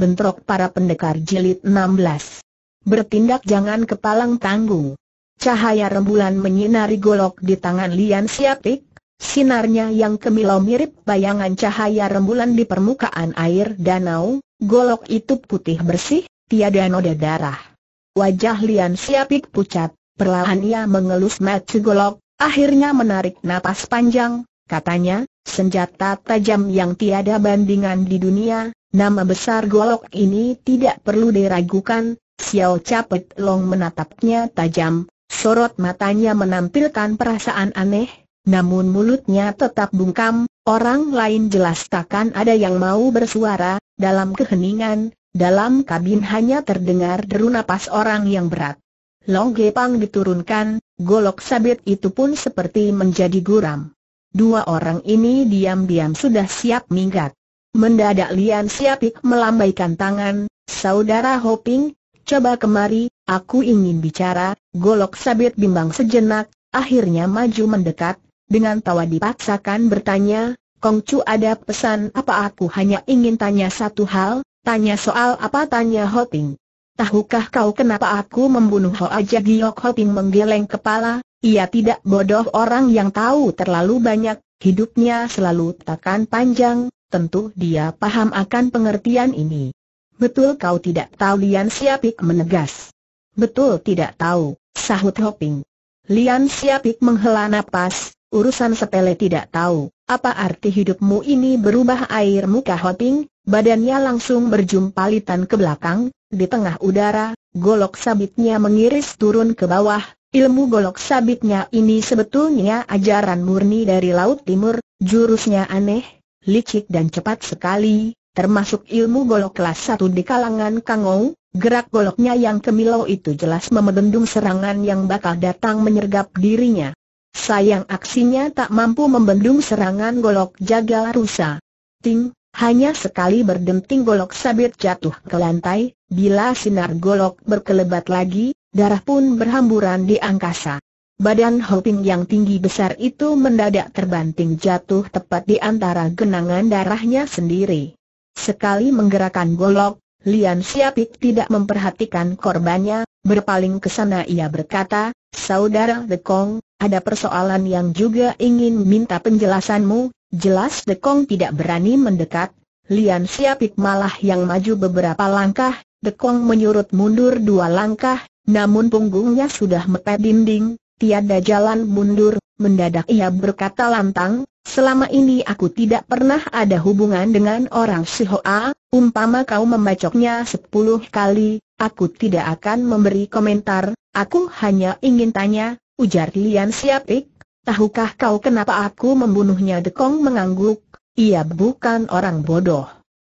bentrok para pendekar jilid 16. Bertindak jangan kepalang tanggung. Cahaya rembulan menyinari golok di tangan Lian Siapik, sinarnya yang kemilau mirip bayangan cahaya rembulan di permukaan air danau, golok itu putih bersih, tiada noda darah. Wajah Lian Siapik pucat, perlahan ia mengelus mati golok, akhirnya menarik napas panjang, katanya, senjata tajam yang tiada bandingan di dunia, Nama besar golok ini tidak perlu diragukan, Xiao Capet Long menatapnya tajam, sorot matanya menampilkan perasaan aneh, namun mulutnya tetap bungkam, orang lain jelas takkan ada yang mau bersuara, dalam keheningan, dalam kabin hanya terdengar deru napas orang yang berat. Long Gepang diturunkan, golok sabit itu pun seperti menjadi guram. Dua orang ini diam-diam sudah siap minggat. Mendadak Lian Siapik melambaikan tangan, Saudara Hoping, coba kemari, aku ingin bicara, golok sabit bimbang sejenak, akhirnya maju mendekat, dengan tawa dipaksakan bertanya, Kongcu ada pesan apa aku hanya ingin tanya satu hal, tanya soal apa tanya Hoping. Tahukah kau kenapa aku membunuh Ho Aja Giyok Hoping menggeleng kepala, ia tidak bodoh orang yang tahu terlalu banyak, hidupnya selalu takkan panjang, tentu dia paham akan pengertian ini. Betul kau tidak tahu Lian Siapik menegas. Betul tidak tahu, sahut Hoping. Lian Siapik menghela napas, urusan sepele tidak tahu, apa arti hidupmu ini berubah air muka Hoping, badannya langsung berjumpalitan ke belakang, di tengah udara, golok sabitnya mengiris turun ke bawah, ilmu golok sabitnya ini sebetulnya ajaran murni dari Laut Timur, jurusnya aneh, licik dan cepat sekali, termasuk ilmu golok kelas 1 di kalangan Kangou, gerak goloknya yang kemilau itu jelas memedendung serangan yang bakal datang menyergap dirinya. Sayang aksinya tak mampu membendung serangan golok jaga rusa. Ting, hanya sekali berdenting golok sabit jatuh ke lantai, bila sinar golok berkelebat lagi, darah pun berhamburan di angkasa. Badan Hoping yang tinggi besar itu mendadak terbanting jatuh tepat di antara genangan darahnya sendiri. Sekali menggerakkan golok, Lian Siapik tidak memperhatikan korbannya, berpaling ke sana ia berkata, Saudara The Kong, ada persoalan yang juga ingin minta penjelasanmu, jelas The Kong tidak berani mendekat, Lian Siapik malah yang maju beberapa langkah, The Kong menyurut mundur dua langkah, namun punggungnya sudah mepet dinding, tiada jalan mundur, mendadak ia berkata lantang, selama ini aku tidak pernah ada hubungan dengan orang Sihoa, umpama kau membacoknya sepuluh kali, aku tidak akan memberi komentar, aku hanya ingin tanya, ujar Lian Siapik, tahukah kau kenapa aku membunuhnya Dekong mengangguk, ia bukan orang bodoh.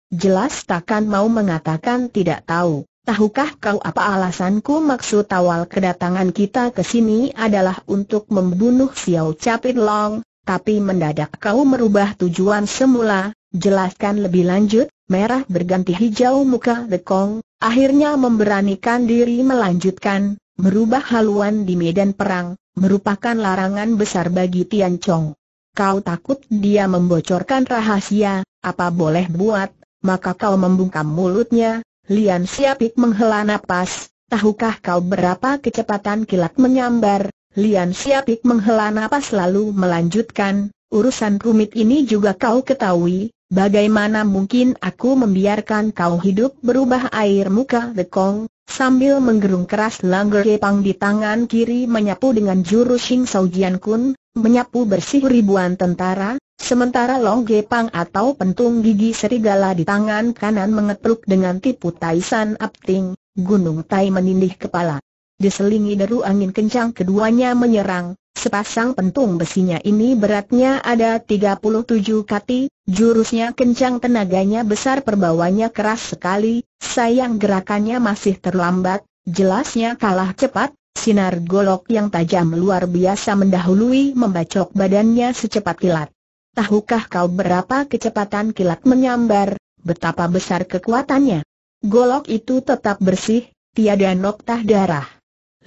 Jelas takkan mau mengatakan tidak tahu. Tahukah kau apa alasanku maksud awal kedatangan kita ke sini adalah untuk membunuh Xiao Capit Long, tapi mendadak kau merubah tujuan semula, jelaskan lebih lanjut, merah berganti hijau muka Dekong, akhirnya memberanikan diri melanjutkan, merubah haluan di medan perang, merupakan larangan besar bagi Tian Chong. Kau takut dia membocorkan rahasia, apa boleh buat, maka kau membungkam mulutnya, Lian Siapik menghela nafas. tahukah kau berapa kecepatan kilat menyambar? Lian Siapik menghela nafas lalu melanjutkan, urusan rumit ini juga kau ketahui, bagaimana mungkin aku membiarkan kau hidup berubah air muka dekong, Sambil menggerung keras Langger Kepang di tangan kiri menyapu dengan jurus Shing Sau Jian Kun, menyapu bersih ribuan tentara, Sementara Long Gepang atau pentung gigi serigala di tangan kanan mengetuk dengan tipu Taisan Apting, gunung tai menindih kepala. Diselingi deru angin kencang keduanya menyerang, sepasang pentung besinya ini beratnya ada 37 kati, jurusnya kencang tenaganya besar perbawanya keras sekali, sayang gerakannya masih terlambat, jelasnya kalah cepat, sinar golok yang tajam luar biasa mendahului membacok badannya secepat kilat. Tahukah kau berapa kecepatan kilat menyambar, betapa besar kekuatannya? Golok itu tetap bersih, tiada noktah darah.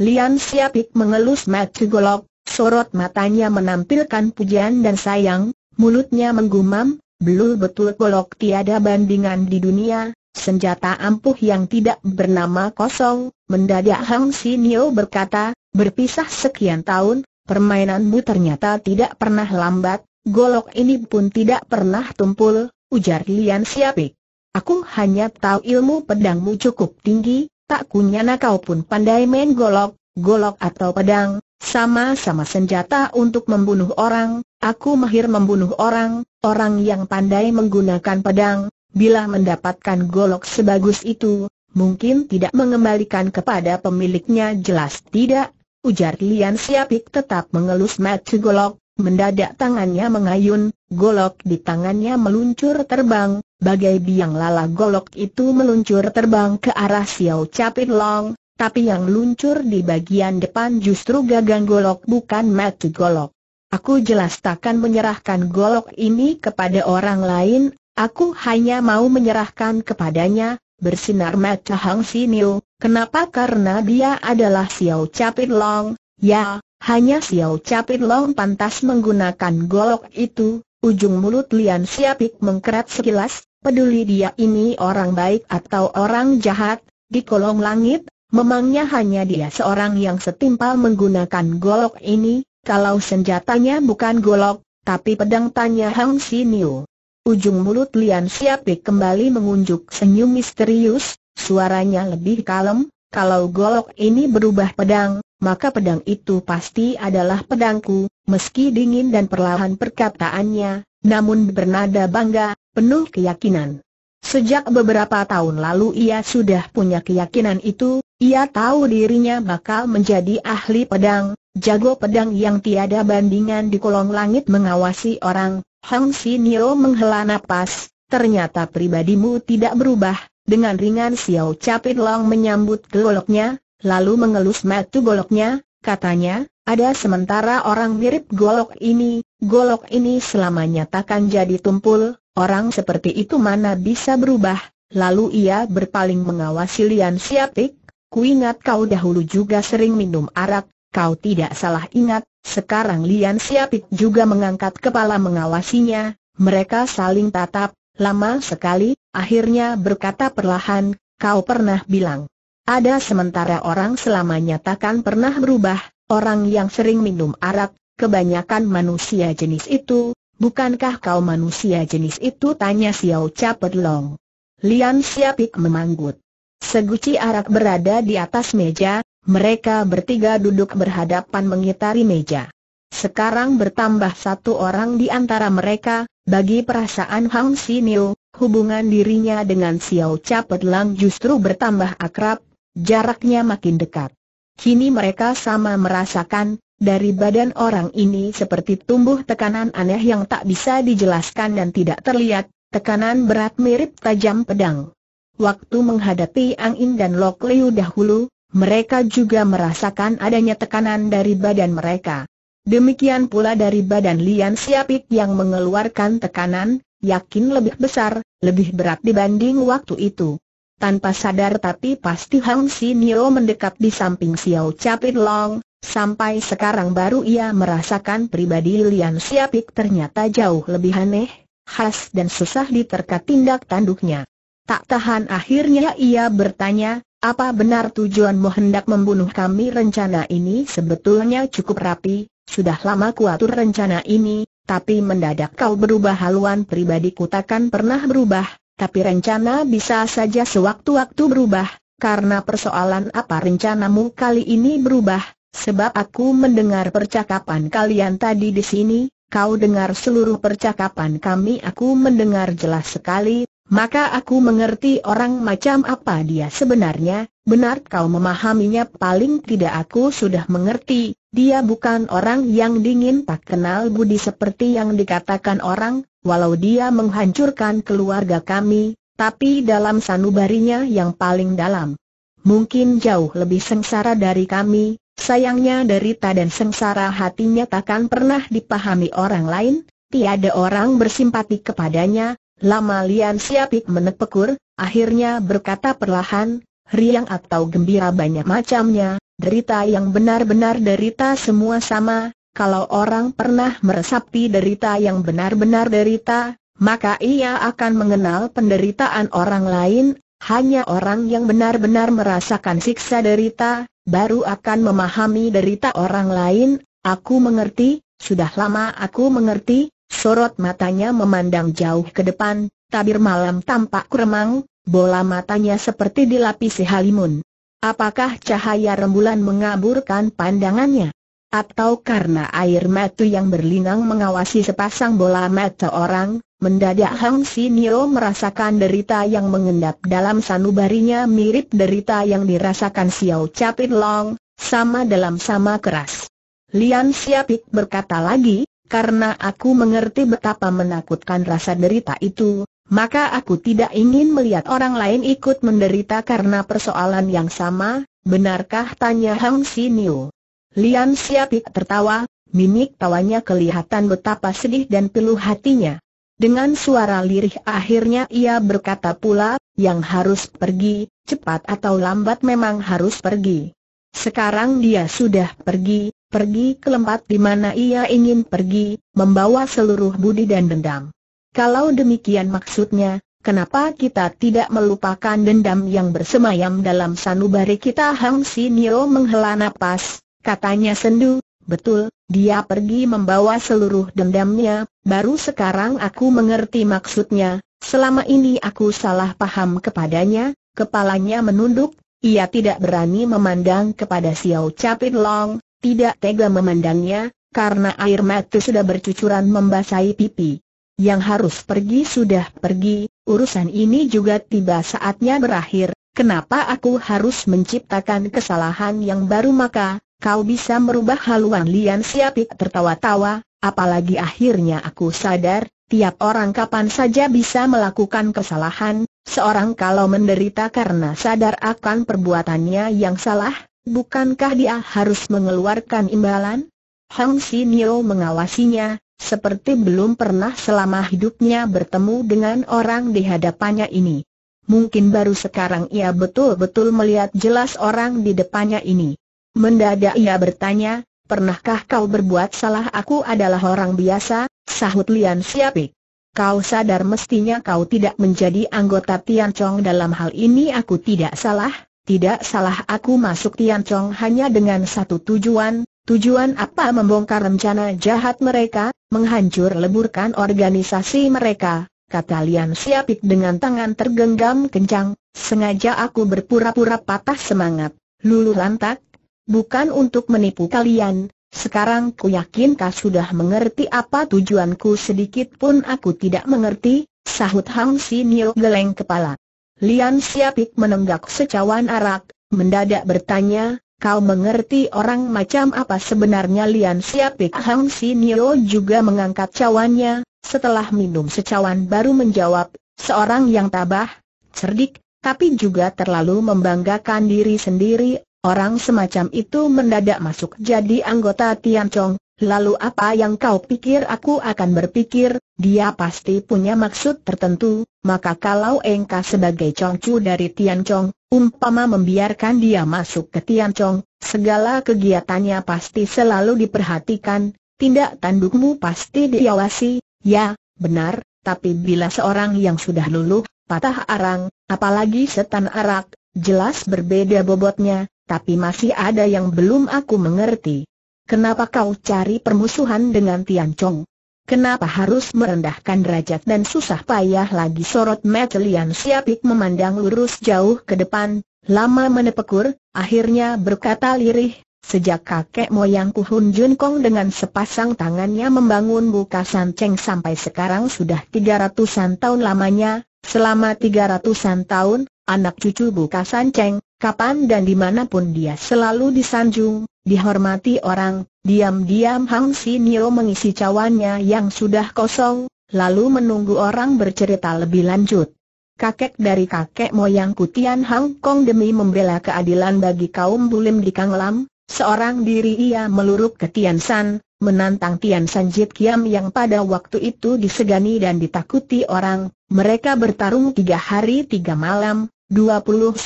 Lian Siapik mengelus mati golok, sorot matanya menampilkan pujian dan sayang, mulutnya menggumam, belul betul golok tiada bandingan di dunia, senjata ampuh yang tidak bernama kosong, mendadak Hang Sinio berkata, berpisah sekian tahun, permainanmu ternyata tidak pernah lambat, Golok ini pun tidak pernah tumpul, ujar Lian Siapik. Aku hanya tahu ilmu pedangmu cukup tinggi, tak kunyana kau pun pandai main golok, golok atau pedang, sama-sama senjata untuk membunuh orang, aku mahir membunuh orang, orang yang pandai menggunakan pedang, bila mendapatkan golok sebagus itu, mungkin tidak mengembalikan kepada pemiliknya jelas tidak, ujar Lian Siapik tetap mengelus mati golok, Mendadak tangannya mengayun, golok di tangannya meluncur terbang, bagai biang lala golok itu meluncur terbang ke arah Xiao Capit Long, tapi yang luncur di bagian depan justru gagang golok bukan mati golok. Aku jelas takkan menyerahkan golok ini kepada orang lain, aku hanya mau menyerahkan kepadanya, bersinar mata Hang Sinil, kenapa karena dia adalah Xiao Capit Long, ya, hanya Xiao Capit Long pantas menggunakan golok itu, ujung mulut Lian Siapik mengkerat sekilas, peduli dia ini orang baik atau orang jahat, di kolong langit, memangnya hanya dia seorang yang setimpal menggunakan golok ini, kalau senjatanya bukan golok, tapi pedang tanya Hang Siniu. Ujung mulut Lian Siapik kembali mengunjuk senyum misterius, suaranya lebih kalem, kalau golok ini berubah pedang, maka pedang itu pasti adalah pedangku, meski dingin dan perlahan perkataannya, namun bernada bangga, penuh keyakinan. Sejak beberapa tahun lalu ia sudah punya keyakinan itu, ia tahu dirinya bakal menjadi ahli pedang, jago pedang yang tiada bandingan di kolong langit mengawasi orang. Hang Sinio menghela napas, ternyata pribadimu tidak berubah, dengan ringan Xiao Capit Long menyambut goloknya, lalu mengelus matu goloknya, katanya, ada sementara orang mirip golok ini, golok ini selamanya takkan jadi tumpul, orang seperti itu mana bisa berubah, lalu ia berpaling mengawasi Lian Siapik, ku ingat kau dahulu juga sering minum arak, kau tidak salah ingat, sekarang Lian Siapik juga mengangkat kepala mengawasinya, mereka saling tatap, lama sekali, akhirnya berkata perlahan, kau pernah bilang. Ada sementara orang selamanya takkan pernah berubah, orang yang sering minum arak, kebanyakan manusia jenis itu, bukankah kau manusia jenis itu? Tanya Xiao Capet Long. Lian Siapik memanggut. Seguci arak berada di atas meja, mereka bertiga duduk berhadapan mengitari meja. Sekarang bertambah satu orang di antara mereka, bagi perasaan Hang Sinio, hubungan dirinya dengan Xiao Capet Lang justru bertambah akrab, jaraknya makin dekat. Kini mereka sama merasakan, dari badan orang ini seperti tumbuh tekanan aneh yang tak bisa dijelaskan dan tidak terlihat, tekanan berat mirip tajam pedang. Waktu menghadapi Ang In dan Lok Liu dahulu, mereka juga merasakan adanya tekanan dari badan mereka. Demikian pula dari badan Lian Siapik yang mengeluarkan tekanan, yakin lebih besar, lebih berat dibanding waktu itu. Tanpa sadar tapi pasti Hang Si Nio mendekat di samping Xiao Capit Long, sampai sekarang baru ia merasakan pribadi Lian Siapik ternyata jauh lebih aneh, khas dan susah diterka tindak tanduknya. Tak tahan akhirnya ia bertanya, apa benar tujuanmu hendak membunuh kami rencana ini sebetulnya cukup rapi, sudah lama kuatur rencana ini, tapi mendadak kau berubah haluan Pribadi ku takkan pernah berubah, tapi rencana bisa saja sewaktu-waktu berubah, karena persoalan apa rencanamu kali ini berubah, sebab aku mendengar percakapan kalian tadi di sini, kau dengar seluruh percakapan kami aku mendengar jelas sekali, maka aku mengerti orang macam apa dia sebenarnya, benar kau memahaminya paling tidak aku sudah mengerti, dia bukan orang yang dingin tak kenal budi seperti yang dikatakan orang, walau dia menghancurkan keluarga kami, tapi dalam sanubarinya yang paling dalam. Mungkin jauh lebih sengsara dari kami, sayangnya derita dan sengsara hatinya takkan pernah dipahami orang lain, tiada orang bersimpati kepadanya, Lama Lian Siapik menepekur, akhirnya berkata perlahan, riang atau gembira banyak macamnya, derita yang benar-benar derita semua sama, kalau orang pernah meresapi derita yang benar-benar derita, maka ia akan mengenal penderitaan orang lain, hanya orang yang benar-benar merasakan siksa derita, baru akan memahami derita orang lain, aku mengerti, sudah lama aku mengerti, Sorot matanya memandang jauh ke depan, tabir malam tampak kremang. bola matanya seperti dilapisi halimun. Apakah cahaya rembulan mengaburkan pandangannya? Atau karena air mata yang berlinang mengawasi sepasang bola mata orang, mendadak Hang Nio merasakan derita yang mengendap dalam sanubarinya mirip derita yang dirasakan Xiao Capit Long, sama dalam sama keras. Lian Siapik berkata lagi, karena aku mengerti betapa menakutkan rasa derita itu, maka aku tidak ingin melihat orang lain ikut menderita karena persoalan yang sama, benarkah tanya Hang Si Niu. Lian Siapik tertawa, mimik tawanya kelihatan betapa sedih dan pilu hatinya. Dengan suara lirih akhirnya ia berkata pula, yang harus pergi, cepat atau lambat memang harus pergi. Sekarang dia sudah pergi, pergi ke tempat di mana ia ingin pergi, membawa seluruh budi dan dendam. Kalau demikian maksudnya, kenapa kita tidak melupakan dendam yang bersemayam dalam sanubari kita Hang Si Niro menghela nafas, katanya sendu, betul, dia pergi membawa seluruh dendamnya, baru sekarang aku mengerti maksudnya, selama ini aku salah paham kepadanya, kepalanya menunduk, ia tidak berani memandang kepada Xiao Capit Long, tidak tega memandangnya, karena air mata sudah bercucuran membasahi pipi. Yang harus pergi sudah pergi, urusan ini juga tiba saatnya berakhir, kenapa aku harus menciptakan kesalahan yang baru maka, kau bisa merubah haluan Lian Siapik tertawa-tawa, apalagi akhirnya aku sadar, tiap orang kapan saja bisa melakukan kesalahan, seorang kalau menderita karena sadar akan perbuatannya yang salah, Bukankah dia harus mengeluarkan imbalan? Hang Nio mengawasinya, seperti belum pernah selama hidupnya bertemu dengan orang di hadapannya ini. Mungkin baru sekarang ia betul-betul melihat jelas orang di depannya ini. Mendadak ia bertanya, pernahkah kau berbuat salah aku adalah orang biasa, sahut Lian Siapik. Kau sadar mestinya kau tidak menjadi anggota Tian Chong dalam hal ini aku tidak salah, tidak salah aku masuk Tian Chong hanya dengan satu tujuan, tujuan apa membongkar rencana jahat mereka, menghancur leburkan organisasi mereka, kata Lian Siapit dengan tangan tergenggam kencang, sengaja aku berpura-pura patah semangat, lulu lantak, bukan untuk menipu kalian, sekarang ku yakin kau sudah mengerti apa tujuanku sedikit pun aku tidak mengerti, sahut Hang Si Nio geleng kepala. Lian Siapik menenggak secawan arak, mendadak bertanya, kau mengerti orang macam apa sebenarnya Lian Siapik Hang Nio juga mengangkat cawannya, setelah minum secawan baru menjawab, seorang yang tabah, cerdik, tapi juga terlalu membanggakan diri sendiri, orang semacam itu mendadak masuk jadi anggota Tian Chong, Lalu apa yang kau pikir aku akan berpikir, dia pasti punya maksud tertentu, maka kalau engkau sebagai congcu dari Tian Chong, umpama membiarkan dia masuk ke Tian Chong, segala kegiatannya pasti selalu diperhatikan, tindak tandukmu pasti diawasi, ya, benar, tapi bila seorang yang sudah luluh, patah arang, apalagi setan arak, jelas berbeda bobotnya, tapi masih ada yang belum aku mengerti. Kenapa kau cari permusuhan dengan Tian Chong? Kenapa harus merendahkan derajat dan susah payah lagi sorot Lian Siapik memandang lurus jauh ke depan, lama menepekur, akhirnya berkata lirih, Sejak kakek moyangku Hun Jun Kong dengan sepasang tangannya membangun buka sanceng sampai sekarang sudah tiga ratusan tahun lamanya, selama tiga ratusan tahun, Anak cucu buka sanceng, kapan dan dimanapun dia selalu disanjung, dihormati orang, diam-diam Hang Sieniro mengisi cawannya yang sudah kosong, lalu menunggu orang bercerita lebih lanjut. Kakek dari kakek moyang Kutian Hang Kong demi membela keadilan bagi kaum bulim di Kang Lam, seorang diri ia meluruk ke Tian San, menantang Tian Sanjit Kiam yang pada waktu itu disegani dan ditakuti orang, mereka bertarung tiga hari tiga malam, 29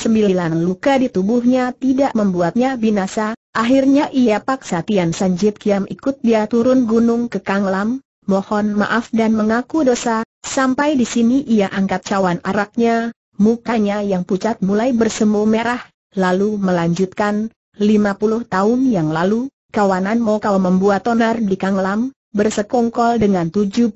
luka di tubuhnya tidak membuatnya binasa, akhirnya ia paksa Tian Sanjit Kiam ikut dia turun gunung ke Kanglam, mohon maaf dan mengaku dosa, sampai di sini ia angkat cawan araknya, mukanya yang pucat mulai bersemu merah, lalu melanjutkan, lima puluh tahun yang lalu, Kawananmu kau membuat tonar di Kanglam, bersekongkol dengan 72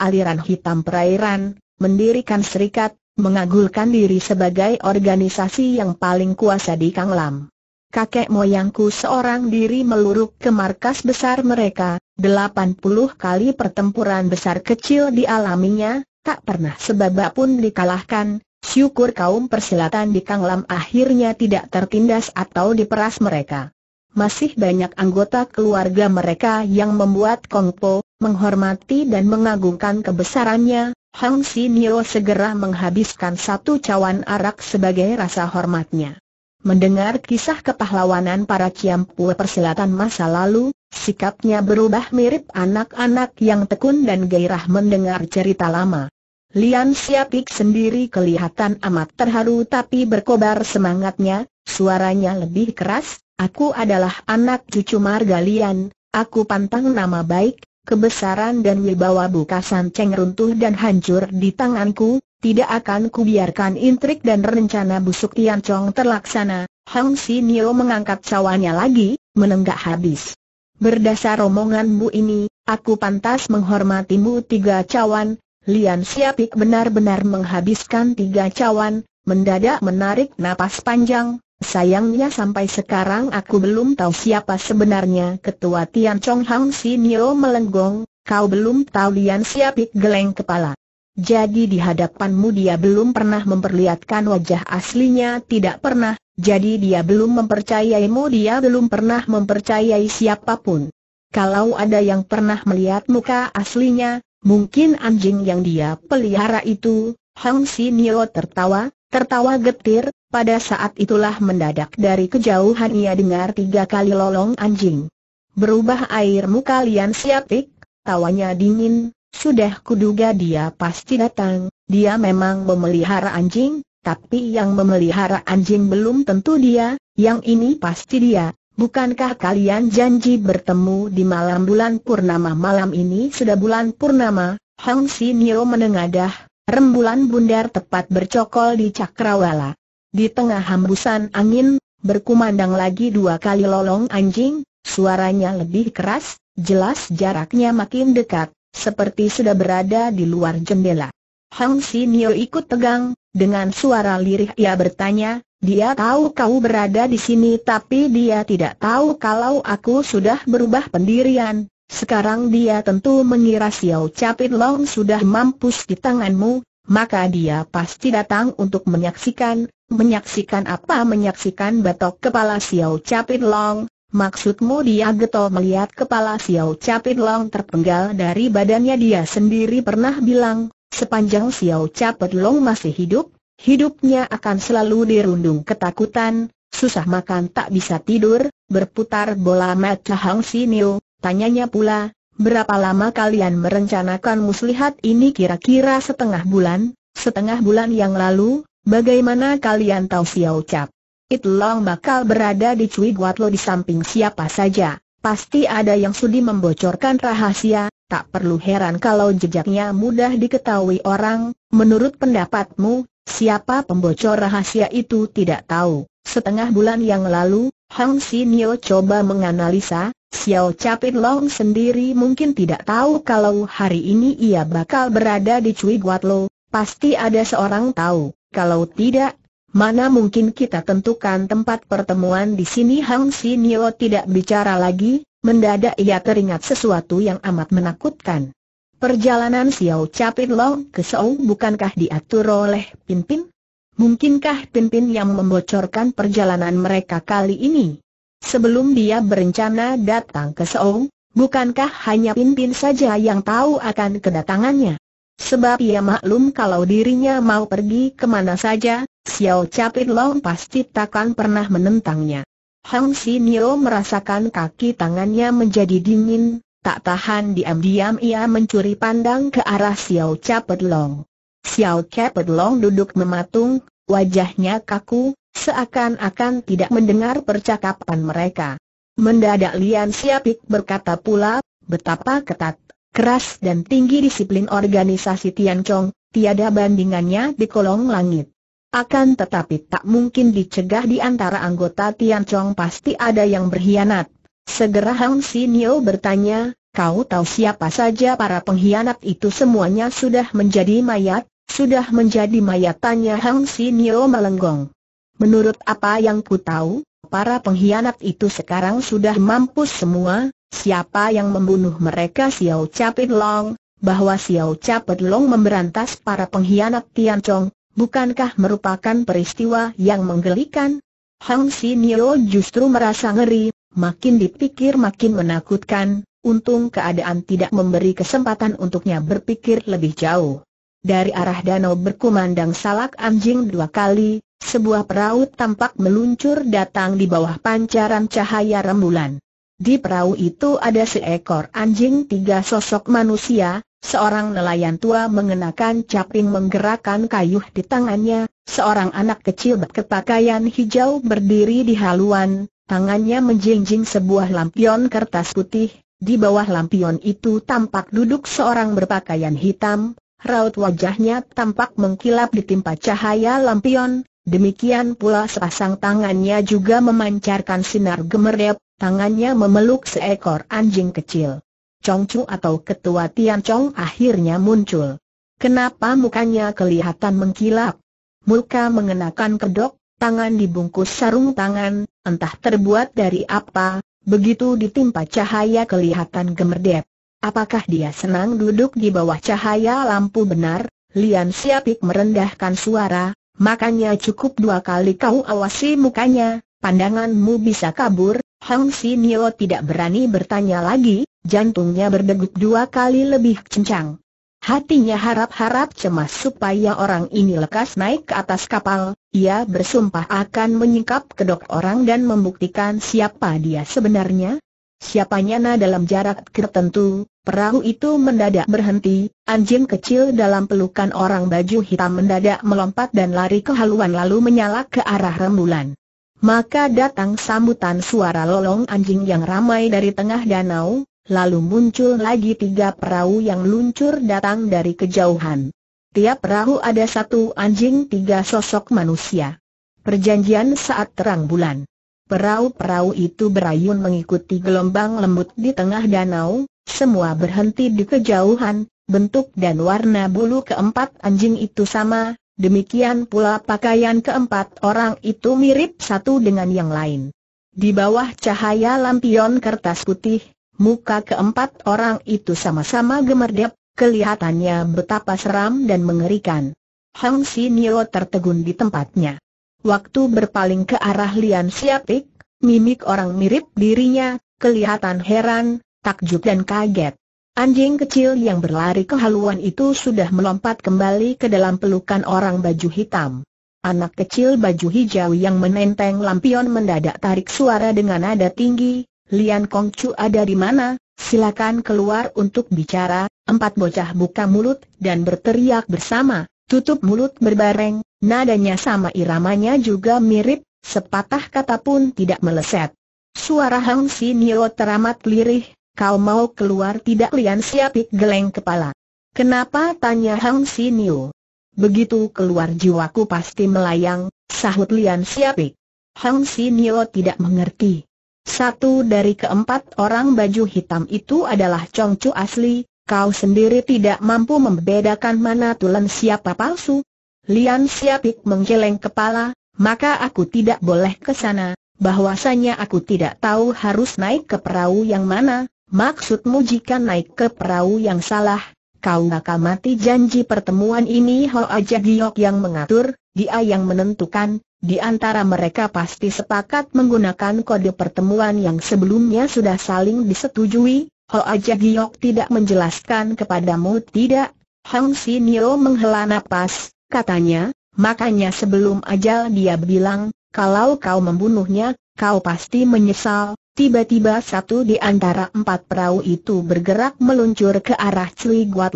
aliran hitam perairan, mendirikan serikat, mengagulkan diri sebagai organisasi yang paling kuasa di Kanglam. Kakek moyangku seorang diri meluruk ke markas besar mereka, 80 kali pertempuran besar kecil dialaminya, tak pernah sebabak pun dikalahkan, syukur kaum persilatan di Kanglam akhirnya tidak tertindas atau diperas mereka masih banyak anggota keluarga mereka yang membuat Kongpo menghormati dan mengagungkan kebesarannya, Hang Sinio segera menghabiskan satu cawan arak sebagai rasa hormatnya. Mendengar kisah kepahlawanan para Ciampu persilatan masa lalu, sikapnya berubah mirip anak-anak yang tekun dan gairah mendengar cerita lama. Lian Siapik sendiri kelihatan amat terharu tapi berkobar semangatnya, suaranya lebih keras, aku adalah anak cucu marga Lian, aku pantang nama baik, kebesaran dan wibawa bukasan ceng runtuh dan hancur di tanganku, tidak akan kubiarkan intrik dan rencana busuk Tian Chong terlaksana, Hang Si Nio mengangkat cawannya lagi, menenggak habis. Berdasar omonganmu ini, aku pantas menghormatimu tiga cawan, Lian Siapik benar-benar menghabiskan tiga cawan, mendadak menarik napas panjang, sayangnya sampai sekarang aku belum tahu siapa sebenarnya ketua Tian Chong Hang Si Nio melenggong, kau belum tahu Lian Siapik geleng kepala. Jadi di hadapanmu dia belum pernah memperlihatkan wajah aslinya tidak pernah, jadi dia belum mempercayaimu dia belum pernah mempercayai siapapun. Kalau ada yang pernah melihat muka aslinya, Mungkin anjing yang dia pelihara itu, Hang Sinio tertawa, tertawa getir, pada saat itulah mendadak dari kejauhan ia dengar tiga kali lolong anjing. Berubah air muka Lian siapik, tawanya dingin, sudah kuduga dia pasti datang, dia memang memelihara anjing, tapi yang memelihara anjing belum tentu dia, yang ini pasti dia, Bukankah kalian janji bertemu di malam bulan purnama malam ini sudah bulan purnama? Hang Si Nio menengadah, rembulan bundar tepat bercokol di cakrawala. Di tengah hembusan angin, berkumandang lagi dua kali lolong anjing, suaranya lebih keras, jelas jaraknya makin dekat, seperti sudah berada di luar jendela. Hang Si Nio ikut tegang, dengan suara lirih ia bertanya, dia tahu kau berada di sini tapi dia tidak tahu kalau aku sudah berubah pendirian. Sekarang dia tentu mengira Xiao Capit Long sudah mampus di tanganmu, maka dia pasti datang untuk menyaksikan, menyaksikan apa menyaksikan batok kepala Xiao Capit Long. Maksudmu dia getol melihat kepala Xiao Capit Long terpenggal dari badannya dia sendiri pernah bilang, sepanjang Xiao Capit Long masih hidup, Hidupnya akan selalu dirundung ketakutan, susah makan tak bisa tidur, berputar bola mata Hang Sinio, tanyanya pula, berapa lama kalian merencanakan muslihat ini kira-kira setengah bulan, setengah bulan yang lalu, bagaimana kalian tahu Xiao Cap? It Long bakal berada di Cui Guat di samping siapa saja, pasti ada yang sudi membocorkan rahasia, tak perlu heran kalau jejaknya mudah diketahui orang, menurut pendapatmu, siapa pembocor rahasia itu tidak tahu. Setengah bulan yang lalu, Hang Sinio coba menganalisa, Xiao Capit Long sendiri mungkin tidak tahu kalau hari ini ia bakal berada di Cui Guat pasti ada seorang tahu, kalau tidak, Mana mungkin kita tentukan tempat pertemuan di sini Hang Sinio tidak bicara lagi, Mendadak ia teringat sesuatu yang amat menakutkan. Perjalanan Xiao Capit Long ke Seoul bukankah diatur oleh pimpin? Mungkinkah pimpin yang membocorkan perjalanan mereka kali ini? Sebelum dia berencana datang ke Seoul, bukankah hanya pimpin saja yang tahu akan kedatangannya? Sebab ia maklum kalau dirinya mau pergi kemana saja, Xiao Capit Long pasti takkan pernah menentangnya. Hang Sinyo merasakan kaki tangannya menjadi dingin, tak tahan diam-diam ia mencuri pandang ke arah Xiao Capet Long. Xiao Capet Long duduk mematung, wajahnya kaku, seakan-akan tidak mendengar percakapan mereka. Mendadak Lian Siapik berkata pula, betapa ketat, keras dan tinggi disiplin organisasi Tian Chong, tiada bandingannya di kolong langit. Akan tetapi tak mungkin dicegah di antara anggota Tian Chong pasti ada yang berkhianat. Segera Hang Sinio bertanya, kau tahu siapa saja para pengkhianat itu semuanya sudah menjadi mayat? Sudah menjadi mayat tanya Hang Sinio melenggong. Menurut apa yang ku tahu, para pengkhianat itu sekarang sudah mampus semua, siapa yang membunuh mereka Xiao Capit Long, bahwa Xiao Capit Long memberantas para pengkhianat Tian Chong, bukankah merupakan peristiwa yang menggelikan? Hang Si Nio justru merasa ngeri, makin dipikir makin menakutkan, untung keadaan tidak memberi kesempatan untuknya berpikir lebih jauh. Dari arah danau berkumandang salak anjing dua kali, sebuah perahu tampak meluncur datang di bawah pancaran cahaya rembulan. Di perahu itu ada seekor anjing tiga sosok manusia, Seorang nelayan tua mengenakan caping menggerakkan kayuh di tangannya, seorang anak kecil berkepakaian hijau berdiri di haluan, tangannya menjinjing sebuah lampion kertas putih, di bawah lampion itu tampak duduk seorang berpakaian hitam, raut wajahnya tampak mengkilap ditimpa cahaya lampion, demikian pula sepasang tangannya juga memancarkan sinar gemerlap, tangannya memeluk seekor anjing kecil. Chongchu atau ketua Tian Chong akhirnya muncul. Kenapa mukanya kelihatan mengkilap? Muka mengenakan kedok, tangan dibungkus sarung tangan, entah terbuat dari apa, begitu ditimpa cahaya kelihatan gemerdep. Apakah dia senang duduk di bawah cahaya lampu benar? Lian Siapik merendahkan suara, makanya cukup dua kali kau awasi mukanya, pandanganmu bisa kabur, Hang Nio tidak berani bertanya lagi, jantungnya berdegup dua kali lebih kencang. Hatinya harap-harap cemas supaya orang ini lekas naik ke atas kapal, ia bersumpah akan menyingkap kedok orang dan membuktikan siapa dia sebenarnya. Siapanya na dalam jarak tertentu, perahu itu mendadak berhenti, anjing kecil dalam pelukan orang baju hitam mendadak melompat dan lari ke haluan lalu menyala ke arah rembulan. Maka datang sambutan suara lolong anjing yang ramai dari tengah danau, lalu muncul lagi tiga perahu yang luncur datang dari kejauhan. Tiap perahu ada satu anjing tiga sosok manusia. Perjanjian saat terang bulan. Perahu-perahu itu berayun mengikuti gelombang lembut di tengah danau, semua berhenti di kejauhan, bentuk dan warna bulu keempat anjing itu sama, Demikian pula pakaian keempat orang itu mirip satu dengan yang lain. Di bawah cahaya lampion kertas putih, muka keempat orang itu sama-sama gemerdep, kelihatannya betapa seram dan mengerikan. Hang Nio tertegun di tempatnya. Waktu berpaling ke arah Lian Siapik, mimik orang mirip dirinya, kelihatan heran, takjub dan kaget. Anjing kecil yang berlari ke haluan itu sudah melompat kembali ke dalam pelukan orang baju hitam. Anak kecil baju hijau yang menenteng lampion mendadak tarik suara dengan nada tinggi, Lian Kongcu ada di mana? Silakan keluar untuk bicara. Empat bocah buka mulut dan berteriak bersama, tutup mulut berbareng, nadanya sama iramanya juga mirip, sepatah kata pun tidak meleset. Suara Hang Si Nio teramat lirih, Kau mau keluar tidak Lian Siapik geleng kepala. Kenapa tanya Hang Niu? Begitu keluar jiwaku pasti melayang, sahut Lian Siapik. Hang Niu tidak mengerti. Satu dari keempat orang baju hitam itu adalah Chong Chu asli, kau sendiri tidak mampu membedakan mana tulen siapa palsu. Lian Siapik menggeleng kepala, maka aku tidak boleh ke sana, bahwasanya aku tidak tahu harus naik ke perahu yang mana, Maksudmu jika naik ke perahu yang salah, kau bakal mati janji pertemuan ini Ho Aja Giok yang mengatur, dia yang menentukan, di antara mereka pasti sepakat menggunakan kode pertemuan yang sebelumnya sudah saling disetujui, Ho Aja Giok tidak menjelaskan kepadamu tidak, Hong Nio menghela napas, katanya, makanya sebelum ajal dia bilang, kalau kau membunuhnya, kau pasti menyesal, Tiba-tiba satu di antara empat perahu itu bergerak meluncur ke arah Cui Guat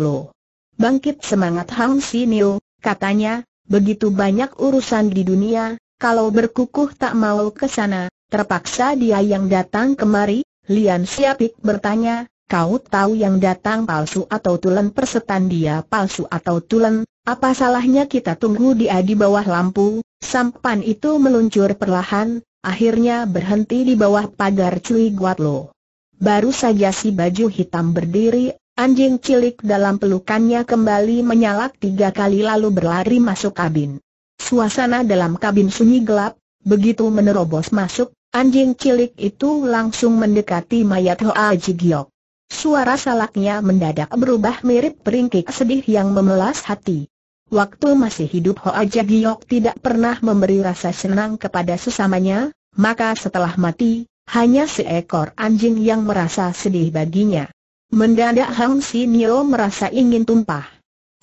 Bangkit semangat Hang Sinio, katanya, begitu banyak urusan di dunia, kalau berkukuh tak mau ke sana, terpaksa dia yang datang kemari, Lian Siapik bertanya, kau tahu yang datang palsu atau tulen persetan dia palsu atau tulen, apa salahnya kita tunggu dia di bawah lampu, sampan itu meluncur perlahan, akhirnya berhenti di bawah pagar Cui Guatlo. Baru saja si baju hitam berdiri, anjing cilik dalam pelukannya kembali menyalak tiga kali lalu berlari masuk kabin. Suasana dalam kabin sunyi gelap, begitu menerobos masuk, anjing cilik itu langsung mendekati mayat Hoa Jigiok. Suara salaknya mendadak berubah mirip peringkik sedih yang memelas hati. Waktu masih hidup Hoa Jagiok tidak pernah memberi rasa senang kepada sesamanya, maka setelah mati, hanya seekor anjing yang merasa sedih baginya. Mendadak Hang Sinio merasa ingin tumpah.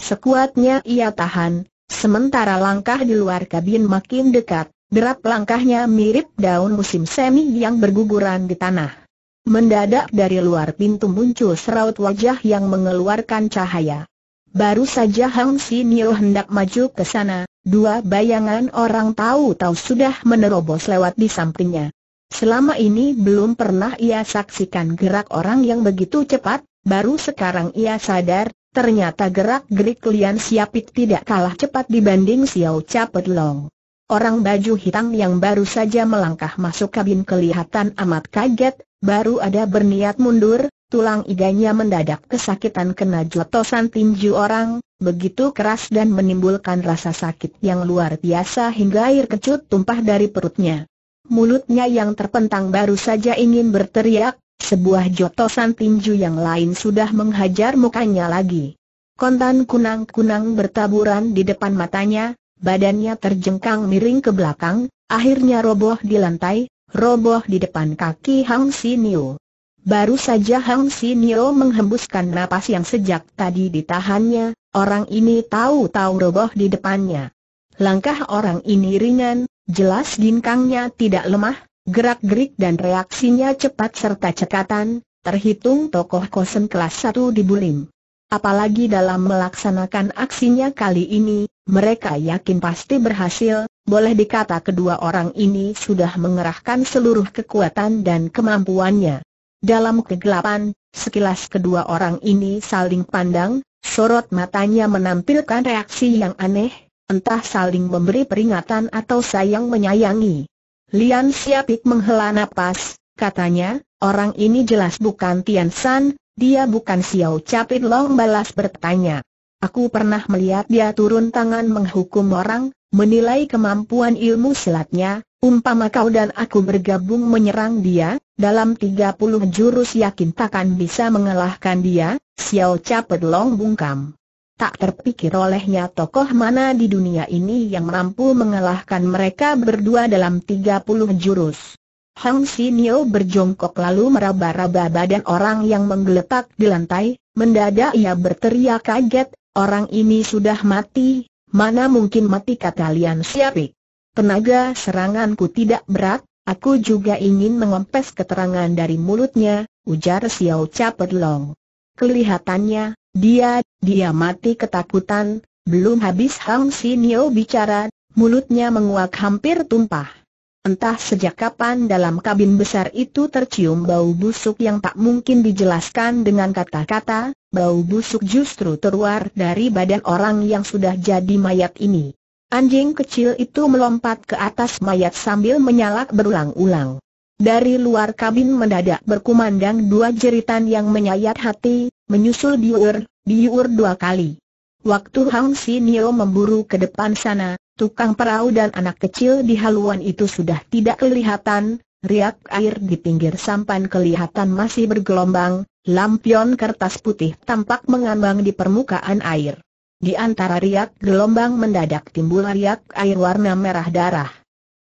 Sekuatnya ia tahan, sementara langkah di luar kabin makin dekat, derap langkahnya mirip daun musim semi yang berguguran di tanah. Mendadak dari luar pintu muncul seraut wajah yang mengeluarkan cahaya. Baru saja Hang Si Nio hendak maju ke sana, dua bayangan orang tahu-tahu sudah menerobos lewat di sampingnya. Selama ini belum pernah ia saksikan gerak orang yang begitu cepat, baru sekarang ia sadar, ternyata gerak-gerik Lian Siapik tidak kalah cepat dibanding Xiao Capet Long. Orang baju hitam yang baru saja melangkah masuk kabin kelihatan amat kaget, baru ada berniat mundur, tulang iganya mendadak kesakitan kena jotosan tinju orang, begitu keras dan menimbulkan rasa sakit yang luar biasa hingga air kecut tumpah dari perutnya. Mulutnya yang terpentang baru saja ingin berteriak, sebuah jotosan tinju yang lain sudah menghajar mukanya lagi. Kontan kunang-kunang bertaburan di depan matanya, badannya terjengkang miring ke belakang, akhirnya roboh di lantai, roboh di depan kaki Hang Niu. Baru saja Hang Nio menghembuskan napas yang sejak tadi ditahannya, orang ini tahu-tahu roboh di depannya. Langkah orang ini ringan, jelas ginkangnya tidak lemah, gerak-gerik dan reaksinya cepat serta cekatan, terhitung tokoh kosen kelas satu di Bulim. Apalagi dalam melaksanakan aksinya kali ini, mereka yakin pasti berhasil, boleh dikata kedua orang ini sudah mengerahkan seluruh kekuatan dan kemampuannya. Dalam kegelapan, sekilas kedua orang ini saling pandang, sorot matanya menampilkan reaksi yang aneh, entah saling memberi peringatan atau sayang menyayangi. Lian Siapik menghela nafas, katanya, orang ini jelas bukan Tian San, dia bukan Xiao Capit Long balas bertanya. Aku pernah melihat dia turun tangan menghukum orang, menilai kemampuan ilmu silatnya, umpama kau dan aku bergabung menyerang dia, dalam 30 jurus yakin takkan bisa mengalahkan dia, Xiao Capet Long bungkam. Tak terpikir olehnya tokoh mana di dunia ini yang mampu mengalahkan mereka berdua dalam 30 jurus. Hang Sinio berjongkok lalu meraba-raba badan orang yang menggeletak di lantai, mendadak ia berteriak kaget, Orang ini sudah mati, mana mungkin mati kata Lian Siapik. Tenaga seranganku tidak berat, aku juga ingin mengompes keterangan dari mulutnya, ujar Xiao Capet Long. Kelihatannya, dia, dia mati ketakutan, belum habis Hang Sinio bicara, mulutnya menguak hampir tumpah. Entah sejak kapan dalam kabin besar itu tercium bau busuk yang tak mungkin dijelaskan dengan kata-kata, bau busuk justru terluar dari badan orang yang sudah jadi mayat ini. Anjing kecil itu melompat ke atas mayat sambil menyalak berulang-ulang. Dari luar kabin mendadak berkumandang dua jeritan yang menyayat hati, menyusul diur, diur dua kali. Waktu Hang Sinio memburu ke depan sana, Tukang perahu dan anak kecil di haluan itu sudah tidak kelihatan, riak air di pinggir sampan kelihatan masih bergelombang, lampion kertas putih tampak mengambang di permukaan air. Di antara riak gelombang mendadak timbul riak air warna merah darah.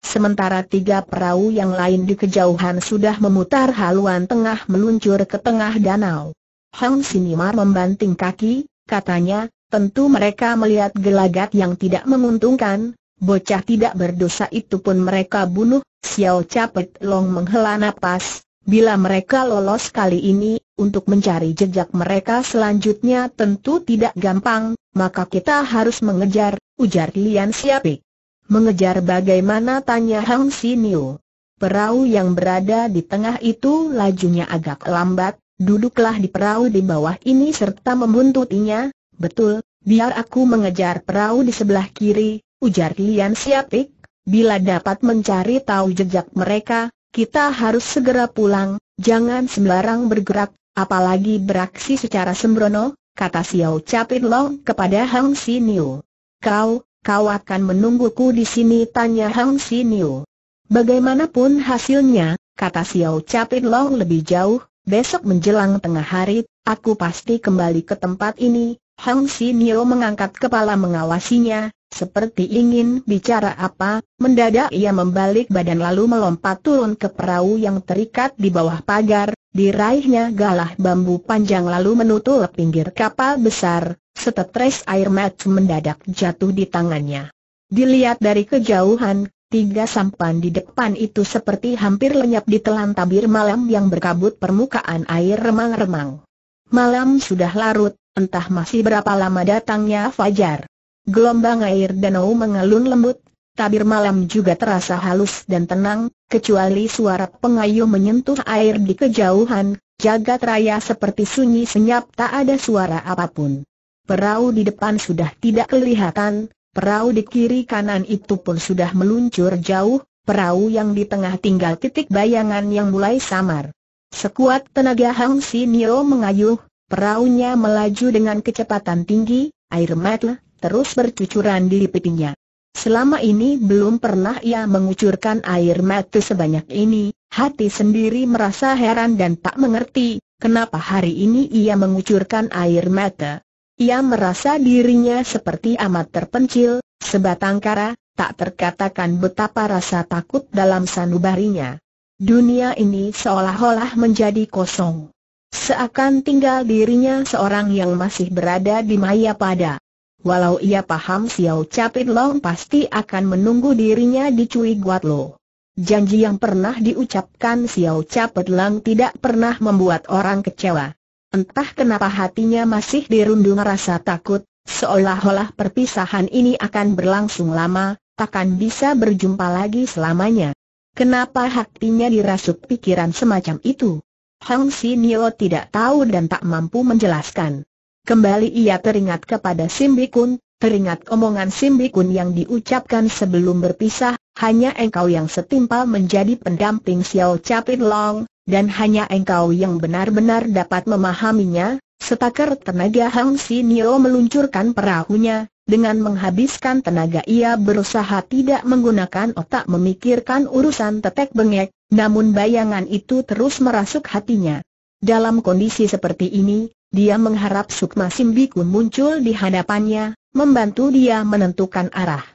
Sementara tiga perahu yang lain di kejauhan sudah memutar haluan tengah meluncur ke tengah danau. Hang Sinimar membanting kaki, katanya, Tentu mereka melihat gelagat yang tidak menguntungkan, bocah tidak berdosa itu pun mereka bunuh, Xiao Capet Long menghela nafas. bila mereka lolos kali ini, untuk mencari jejak mereka selanjutnya tentu tidak gampang, maka kita harus mengejar, ujar Lian Siapik. Mengejar bagaimana tanya Hang Xinyu? Perahu yang berada di tengah itu lajunya agak lambat, duduklah di perahu di bawah ini serta membuntutinya, Betul, biar aku mengejar perahu di sebelah kiri, ujar Lian Siapik, bila dapat mencari tahu jejak mereka, kita harus segera pulang, jangan sembarang bergerak, apalagi beraksi secara sembrono, kata Xiao Capit Long kepada Hang Siniu. Kau, kau akan menungguku di sini tanya Hang Siniu. Bagaimanapun hasilnya, kata Xiao Capit Long lebih jauh, besok menjelang tengah hari, aku pasti kembali ke tempat ini, Hang Si Nio mengangkat kepala mengawasinya, seperti ingin bicara apa, mendadak ia membalik badan lalu melompat turun ke perahu yang terikat di bawah pagar, diraihnya galah bambu panjang lalu menutup pinggir kapal besar, setetes air mata mendadak jatuh di tangannya. Dilihat dari kejauhan, tiga sampan di depan itu seperti hampir lenyap di telan tabir malam yang berkabut permukaan air remang-remang. Malam sudah larut, entah masih berapa lama datangnya fajar. Gelombang air danau mengalun lembut, tabir malam juga terasa halus dan tenang, kecuali suara pengayuh menyentuh air di kejauhan, jagat raya seperti sunyi senyap tak ada suara apapun. Perahu di depan sudah tidak kelihatan, perahu di kiri kanan itu pun sudah meluncur jauh, perahu yang di tengah tinggal titik bayangan yang mulai samar. Sekuat tenaga Hang Si Nio mengayuh, Perahunya melaju dengan kecepatan tinggi, air mata terus bercucuran di pipinya. Selama ini belum pernah ia mengucurkan air mata sebanyak ini, hati sendiri merasa heran dan tak mengerti, kenapa hari ini ia mengucurkan air mata. Ia merasa dirinya seperti amat terpencil, sebatang kara, tak terkatakan betapa rasa takut dalam sanubarinya. Dunia ini seolah-olah menjadi kosong. Seakan tinggal dirinya seorang yang masih berada di maya pada. Walau ia paham Xiao Capit Long pasti akan menunggu dirinya di Cui Guat Lo. Janji yang pernah diucapkan Xiao Capit Long tidak pernah membuat orang kecewa. Entah kenapa hatinya masih dirundung rasa takut, seolah-olah perpisahan ini akan berlangsung lama, takkan bisa berjumpa lagi selamanya. Kenapa hatinya dirasuk pikiran semacam itu? Hang Sinio tidak tahu dan tak mampu menjelaskan. Kembali ia teringat kepada Simbikun, teringat omongan Simbikun yang diucapkan sebelum berpisah, hanya engkau yang setimpal menjadi pendamping Xiao Capit Long, dan hanya engkau yang benar-benar dapat memahaminya, setakar tenaga Hang Sinio meluncurkan perahunya, dengan menghabiskan tenaga ia berusaha tidak menggunakan otak memikirkan urusan tetek bengek, namun bayangan itu terus merasuk hatinya. Dalam kondisi seperti ini, dia mengharap Sukma Simbiku muncul di hadapannya, membantu dia menentukan arah.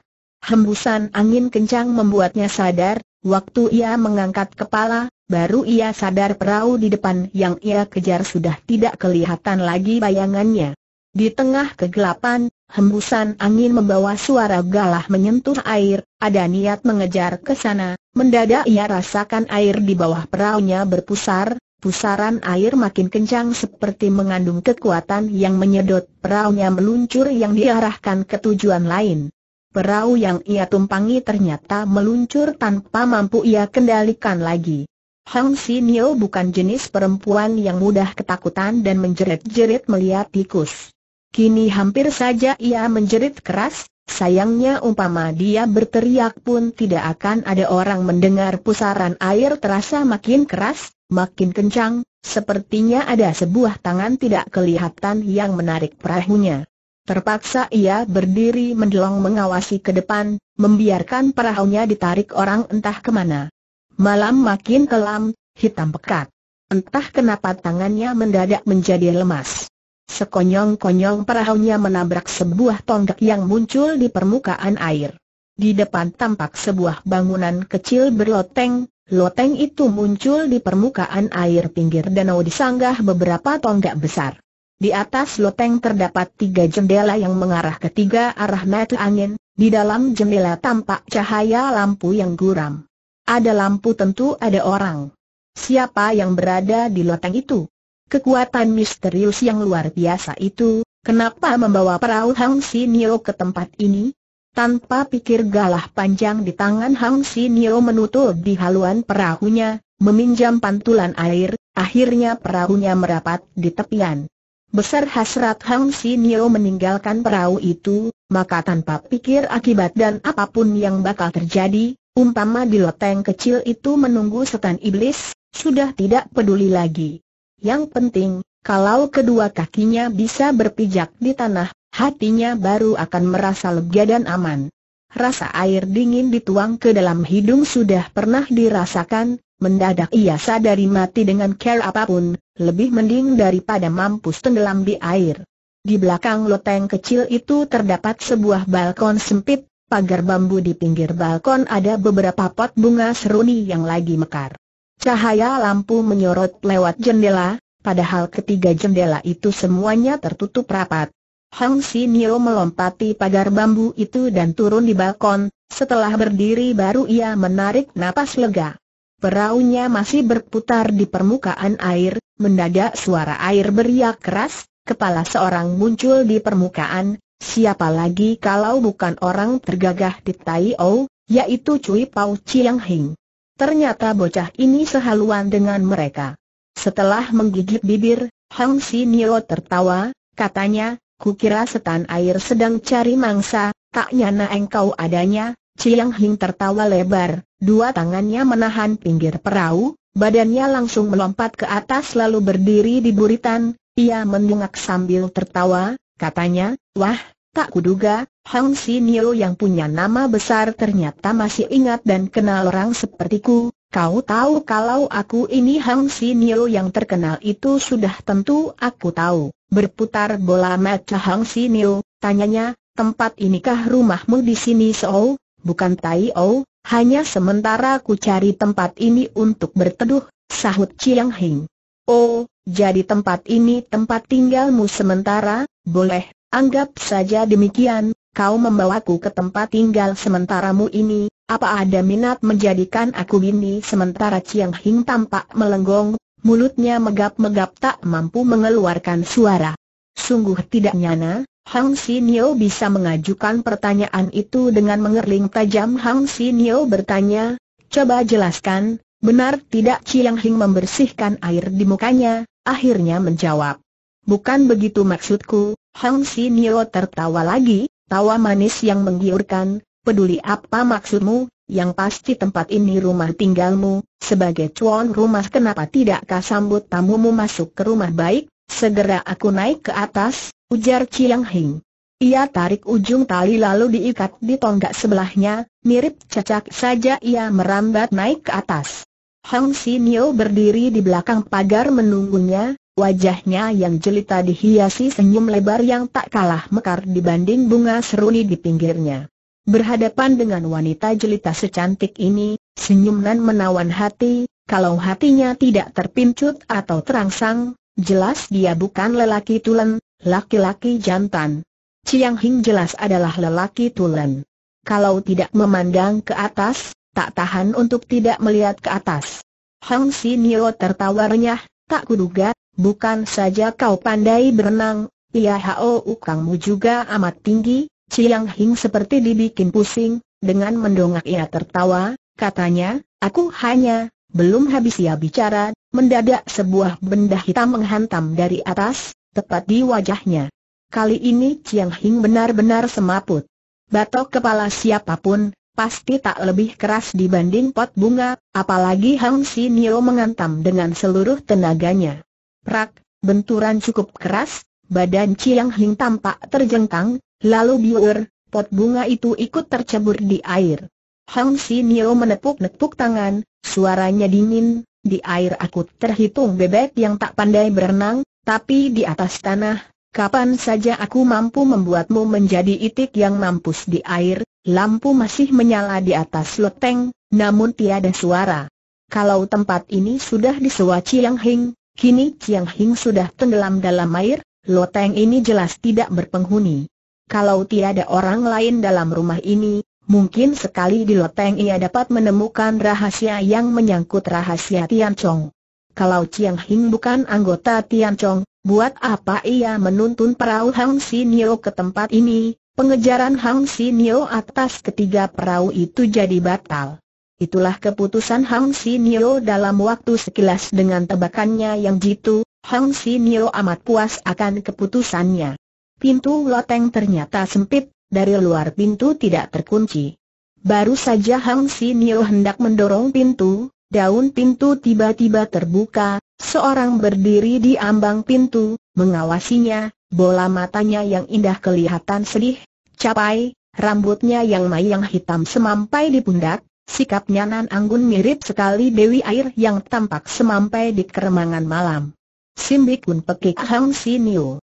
Hembusan angin kencang membuatnya sadar, waktu ia mengangkat kepala, baru ia sadar perahu di depan yang ia kejar sudah tidak kelihatan lagi bayangannya. Di tengah kegelapan, hembusan angin membawa suara galah menyentuh air, ada niat mengejar ke sana, mendadak ia rasakan air di bawah perahunya berpusar, pusaran air makin kencang seperti mengandung kekuatan yang menyedot perahunya meluncur yang diarahkan ke tujuan lain. Perahu yang ia tumpangi ternyata meluncur tanpa mampu ia kendalikan lagi. Hang Sinio bukan jenis perempuan yang mudah ketakutan dan menjerit-jerit melihat tikus. Kini hampir saja ia menjerit keras, sayangnya umpama dia berteriak pun tidak akan ada orang mendengar pusaran air terasa makin keras, makin kencang, sepertinya ada sebuah tangan tidak kelihatan yang menarik perahunya. Terpaksa ia berdiri mendelong mengawasi ke depan, membiarkan perahunya ditarik orang entah kemana. Malam makin kelam, hitam pekat. Entah kenapa tangannya mendadak menjadi lemas. Sekonyong-konyong perahunya menabrak sebuah tonggak yang muncul di permukaan air. Di depan tampak sebuah bangunan kecil berloteng, loteng itu muncul di permukaan air pinggir danau disanggah beberapa tonggak besar. Di atas loteng terdapat tiga jendela yang mengarah ke tiga arah mata angin, di dalam jendela tampak cahaya lampu yang guram. Ada lampu tentu ada orang. Siapa yang berada di loteng itu? Kekuatan misterius yang luar biasa itu, kenapa membawa perahu Hang Si Nio ke tempat ini? Tanpa pikir galah panjang di tangan Hang Si Nio menutup di haluan perahunya, meminjam pantulan air, akhirnya perahunya merapat di tepian. Besar hasrat Hang Si Nio meninggalkan perahu itu, maka tanpa pikir akibat dan apapun yang bakal terjadi, umpama di loteng kecil itu menunggu setan iblis, sudah tidak peduli lagi. Yang penting, kalau kedua kakinya bisa berpijak di tanah, hatinya baru akan merasa lega dan aman. Rasa air dingin dituang ke dalam hidung sudah pernah dirasakan, mendadak ia sadari mati dengan care apapun, lebih mending daripada mampus tenggelam di air. Di belakang loteng kecil itu terdapat sebuah balkon sempit, pagar bambu di pinggir balkon ada beberapa pot bunga seruni yang lagi mekar. Cahaya lampu menyorot lewat jendela, padahal ketiga jendela itu semuanya tertutup rapat. Hang Si Nio melompati pagar bambu itu dan turun di balkon, setelah berdiri baru ia menarik napas lega. Peraunya masih berputar di permukaan air, mendadak suara air beriak keras, kepala seorang muncul di permukaan, siapa lagi kalau bukan orang tergagah di Tai O, yaitu Cui Pau Chiang Hing. Ternyata bocah ini sehaluan dengan mereka. Setelah menggigit bibir, Hang Nio tertawa, katanya, kukira setan air sedang cari mangsa, tak nyana engkau adanya, Chiang Hing tertawa lebar, dua tangannya menahan pinggir perahu, badannya langsung melompat ke atas lalu berdiri di buritan, ia mendungak sambil tertawa, katanya, wah, tak kuduga, Hang Sinio yang punya nama besar ternyata masih ingat dan kenal orang sepertiku, kau tahu kalau aku ini Hang Sinio yang terkenal itu sudah tentu aku tahu. Berputar bola mata Hang Sinio, tanyanya, tempat inikah rumahmu di sini So? bukan Tai O, hanya sementara ku cari tempat ini untuk berteduh, sahut Chiang Hing. Oh, jadi tempat ini tempat tinggalmu sementara, boleh, anggap saja demikian, kau membawaku ke tempat tinggal sementaramu ini, apa ada minat menjadikan aku bini sementara Chiang Hing tampak melenggong, mulutnya megap-megap tak mampu mengeluarkan suara. Sungguh tidak nyana, Hang Nio bisa mengajukan pertanyaan itu dengan mengerling tajam Hang Nio bertanya, coba jelaskan, benar tidak Chiang Hing membersihkan air di mukanya, akhirnya menjawab. Bukan begitu maksudku, Hang Nio tertawa lagi, Tawa manis yang menggiurkan, peduli apa maksudmu, yang pasti tempat ini rumah tinggalmu, sebagai cuan rumah kenapa tidak kau sambut tamumu masuk ke rumah baik, segera aku naik ke atas, ujar Chiang Hing. Ia tarik ujung tali lalu diikat di tonggak sebelahnya, mirip cacak saja ia merambat naik ke atas. Hang Sinio berdiri di belakang pagar menunggunya, Wajahnya yang jelita dihiasi senyum lebar yang tak kalah mekar dibanding bunga seruni di pinggirnya. Berhadapan dengan wanita jelita secantik ini, senyum nan menawan hati, kalau hatinya tidak terpincut atau terangsang, jelas dia bukan lelaki tulen, laki-laki jantan. Ciang Hing jelas adalah lelaki tulen. Kalau tidak memandang ke atas, tak tahan untuk tidak melihat ke atas. Hong Si Nio tertawa tak kuduga, Bukan saja kau pandai berenang, Iya Hao Ukangmu juga amat tinggi, Ciang Hing seperti dibikin pusing, dengan mendongak ia tertawa, katanya, aku hanya, belum habis ia bicara, mendadak sebuah benda hitam menghantam dari atas, tepat di wajahnya. Kali ini Ciang Hing benar-benar semaput. Batok kepala siapapun, pasti tak lebih keras dibanding pot bunga, apalagi Hang Nio mengantam dengan seluruh tenaganya. Prak, benturan cukup keras, badan Chiang Hing tampak terjengkang, lalu biur, pot bunga itu ikut tercebur di air. Hang Nio menepuk-nepuk tangan, suaranya dingin, di air aku terhitung bebek yang tak pandai berenang, tapi di atas tanah, kapan saja aku mampu membuatmu menjadi itik yang mampus di air, lampu masih menyala di atas loteng, namun tiada suara. Kalau tempat ini sudah disewa Chiang Hing, Kini Chiang Hing sudah tenggelam dalam air, loteng ini jelas tidak berpenghuni. Kalau tiada orang lain dalam rumah ini, mungkin sekali di loteng ia dapat menemukan rahasia yang menyangkut rahasia Tian Chong. Kalau Chiang Hing bukan anggota Tian Chong, buat apa ia menuntun perahu Hang Nio ke tempat ini? Pengejaran Hang Nio atas ketiga perahu itu jadi batal. Itulah keputusan Hang Sinio dalam waktu sekilas dengan tebakannya yang jitu, Hang Sinio amat puas akan keputusannya. Pintu loteng ternyata sempit, dari luar pintu tidak terkunci. Baru saja Hang Sinio hendak mendorong pintu, daun pintu tiba-tiba terbuka, seorang berdiri di ambang pintu, mengawasinya, bola matanya yang indah kelihatan sedih, capai, rambutnya yang mayang hitam semampai di pundak, Sikapnya Nan Anggun mirip sekali Dewi Air yang tampak semampai di keremangan malam. Simbi Kun pekik Hang Niu.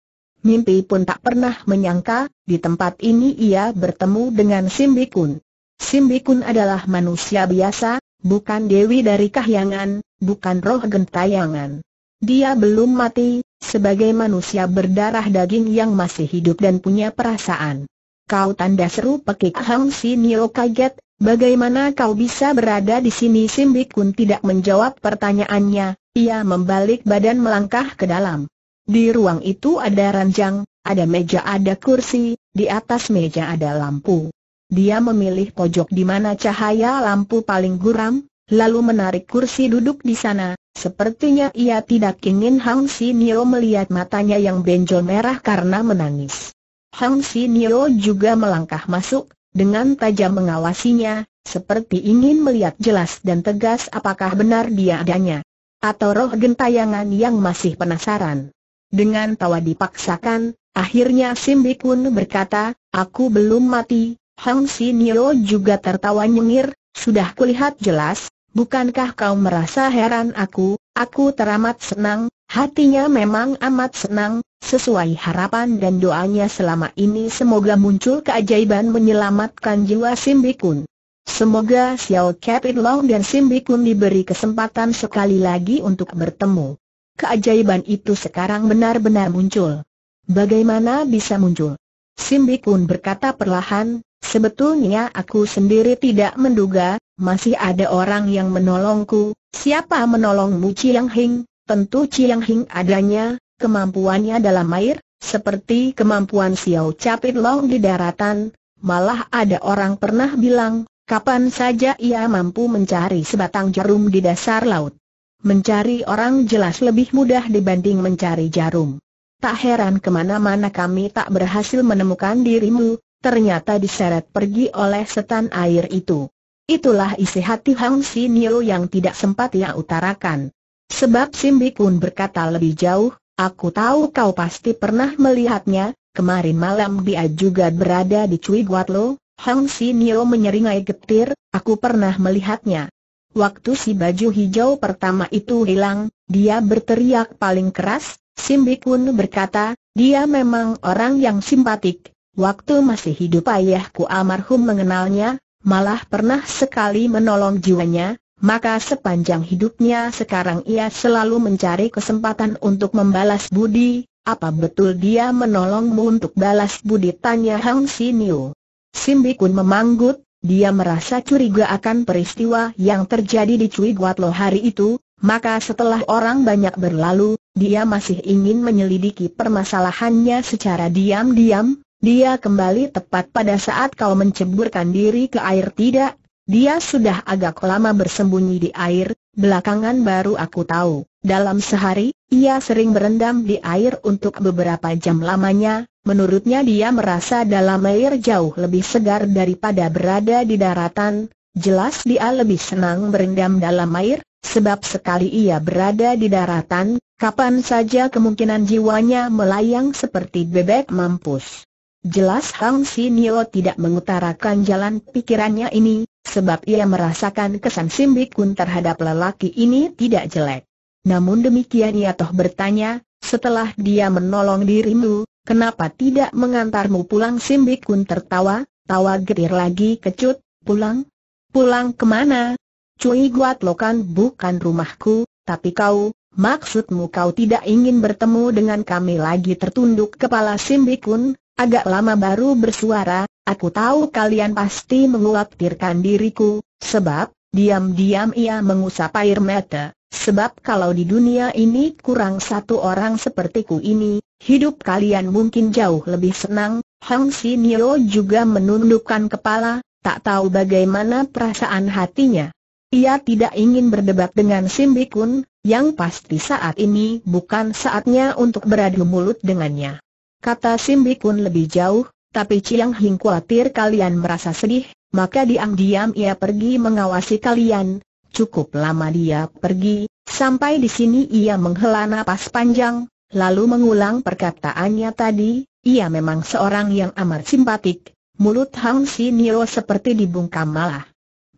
Mimpi pun tak pernah menyangka, di tempat ini ia bertemu dengan Simbikun. Simbikun adalah manusia biasa, bukan Dewi dari Kahyangan, bukan roh gentayangan. Dia belum mati, sebagai manusia berdarah daging yang masih hidup dan punya perasaan. Kau tanda seru pekik Hang Sinio kaget, Bagaimana kau bisa berada di sini Simbik Kun tidak menjawab pertanyaannya, ia membalik badan melangkah ke dalam. Di ruang itu ada ranjang, ada meja ada kursi, di atas meja ada lampu. Dia memilih pojok di mana cahaya lampu paling guram, lalu menarik kursi duduk di sana. Sepertinya ia tidak ingin Hang Nio melihat matanya yang benjol merah karena menangis. Hang Nio juga melangkah masuk, dengan tajam mengawasinya, seperti ingin melihat jelas dan tegas apakah benar dia adanya. Atau roh gentayangan yang masih penasaran. Dengan tawa dipaksakan, akhirnya Simbi Kun berkata, aku belum mati. Hang Sinio juga tertawa nyengir, sudah kulihat jelas, bukankah kau merasa heran aku, aku teramat senang, Hatinya memang amat senang, sesuai harapan dan doanya selama ini semoga muncul keajaiban menyelamatkan jiwa Simbikun. Semoga Xiao Capit Long dan Simbikun diberi kesempatan sekali lagi untuk bertemu. Keajaiban itu sekarang benar-benar muncul. Bagaimana bisa muncul? Simbikun berkata perlahan, sebetulnya aku sendiri tidak menduga, masih ada orang yang menolongku. Siapa menolongmu Chiang Hing? Tentu Chiang Hing adanya, kemampuannya dalam air, seperti kemampuan Xiao Capit Long di daratan, malah ada orang pernah bilang, kapan saja ia mampu mencari sebatang jarum di dasar laut. Mencari orang jelas lebih mudah dibanding mencari jarum. Tak heran kemana-mana kami tak berhasil menemukan dirimu, ternyata diseret pergi oleh setan air itu. Itulah isi hati Hang Si Niu yang tidak sempat ia utarakan. Sebab Simbi pun berkata lebih jauh, aku tahu kau pasti pernah melihatnya, kemarin malam dia juga berada di Cui Guatlo, Hang Nio menyeringai getir, aku pernah melihatnya. Waktu si baju hijau pertama itu hilang, dia berteriak paling keras, Simbi pun berkata, dia memang orang yang simpatik. Waktu masih hidup ayahku almarhum mengenalnya, malah pernah sekali menolong jiwanya, maka sepanjang hidupnya sekarang ia selalu mencari kesempatan untuk membalas budi, apa betul dia menolongmu untuk balas budi tanya Hang Sinio. Simbi Kun memanggut, dia merasa curiga akan peristiwa yang terjadi di Cui Guat Lo hari itu, maka setelah orang banyak berlalu, dia masih ingin menyelidiki permasalahannya secara diam-diam, dia kembali tepat pada saat kau menceburkan diri ke air tidak dia sudah agak lama bersembunyi di air, belakangan baru aku tahu, dalam sehari, ia sering berendam di air untuk beberapa jam lamanya, menurutnya dia merasa dalam air jauh lebih segar daripada berada di daratan, jelas dia lebih senang berendam dalam air, sebab sekali ia berada di daratan, kapan saja kemungkinan jiwanya melayang seperti bebek mampus. Jelas Hang Nio tidak mengutarakan jalan pikirannya ini, sebab ia merasakan kesan Simbikun terhadap lelaki ini tidak jelek. Namun demikian ia toh bertanya, setelah dia menolong dirimu, kenapa tidak mengantarmu pulang Simbikun tertawa, tawa getir lagi kecut, pulang? Pulang kemana? Cui Guat Lokan bukan rumahku, tapi kau, Maksudmu kau tidak ingin bertemu dengan kami lagi tertunduk kepala Simbikun, agak lama baru bersuara, aku tahu kalian pasti mengkhawatirkan diriku, sebab, diam-diam ia mengusap air mata, sebab kalau di dunia ini kurang satu orang sepertiku ini, hidup kalian mungkin jauh lebih senang, Hang Sinio juga menundukkan kepala, tak tahu bagaimana perasaan hatinya. Ia tidak ingin berdebat dengan Simbikun, yang pasti saat ini bukan saatnya untuk beradu mulut dengannya. Kata Simbikun lebih jauh, tapi Ciang Hing khawatir kalian merasa sedih, maka diam-diam ia pergi mengawasi kalian. Cukup lama dia pergi, sampai di sini ia menghela nafas panjang, lalu mengulang perkataannya tadi, ia memang seorang yang amat simpatik, mulut Hang Nio seperti dibungkam malah.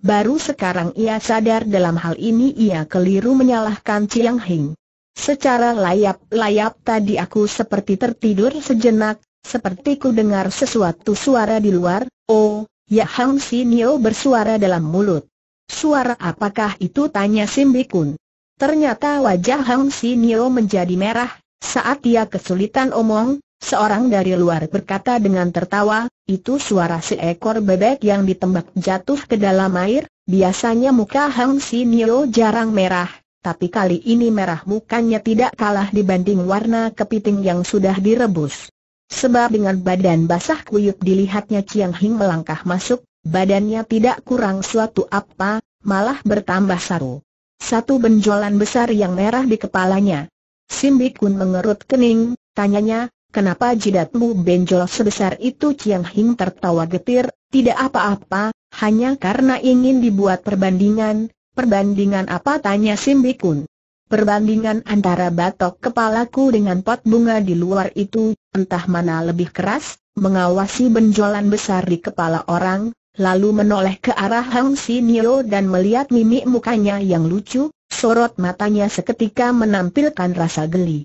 Baru sekarang ia sadar dalam hal ini ia keliru menyalahkan Chiang Hing. Secara layap-layap tadi aku seperti tertidur sejenak, seperti ku dengar sesuatu suara di luar, oh, ya Hang Nio bersuara dalam mulut. Suara apakah itu tanya Simbikun. Ternyata wajah Hang Nio menjadi merah, saat ia kesulitan omong, Seorang dari luar berkata dengan tertawa, itu suara seekor bebek yang ditembak jatuh ke dalam air, biasanya muka Hang Nio jarang merah, tapi kali ini merah mukanya tidak kalah dibanding warna kepiting yang sudah direbus. Sebab dengan badan basah kuyup dilihatnya Chiang Hing melangkah masuk, badannya tidak kurang suatu apa, malah bertambah saru. Satu benjolan besar yang merah di kepalanya. Simbi Kun mengerut kening, tanyanya, Kenapa jidatmu benjol sebesar itu Chiang Hing tertawa getir, tidak apa-apa, hanya karena ingin dibuat perbandingan, perbandingan apa tanya Simbikun. Perbandingan antara batok kepalaku dengan pot bunga di luar itu, entah mana lebih keras, mengawasi benjolan besar di kepala orang, lalu menoleh ke arah Hang Nio dan melihat mimik mukanya yang lucu, sorot matanya seketika menampilkan rasa geli.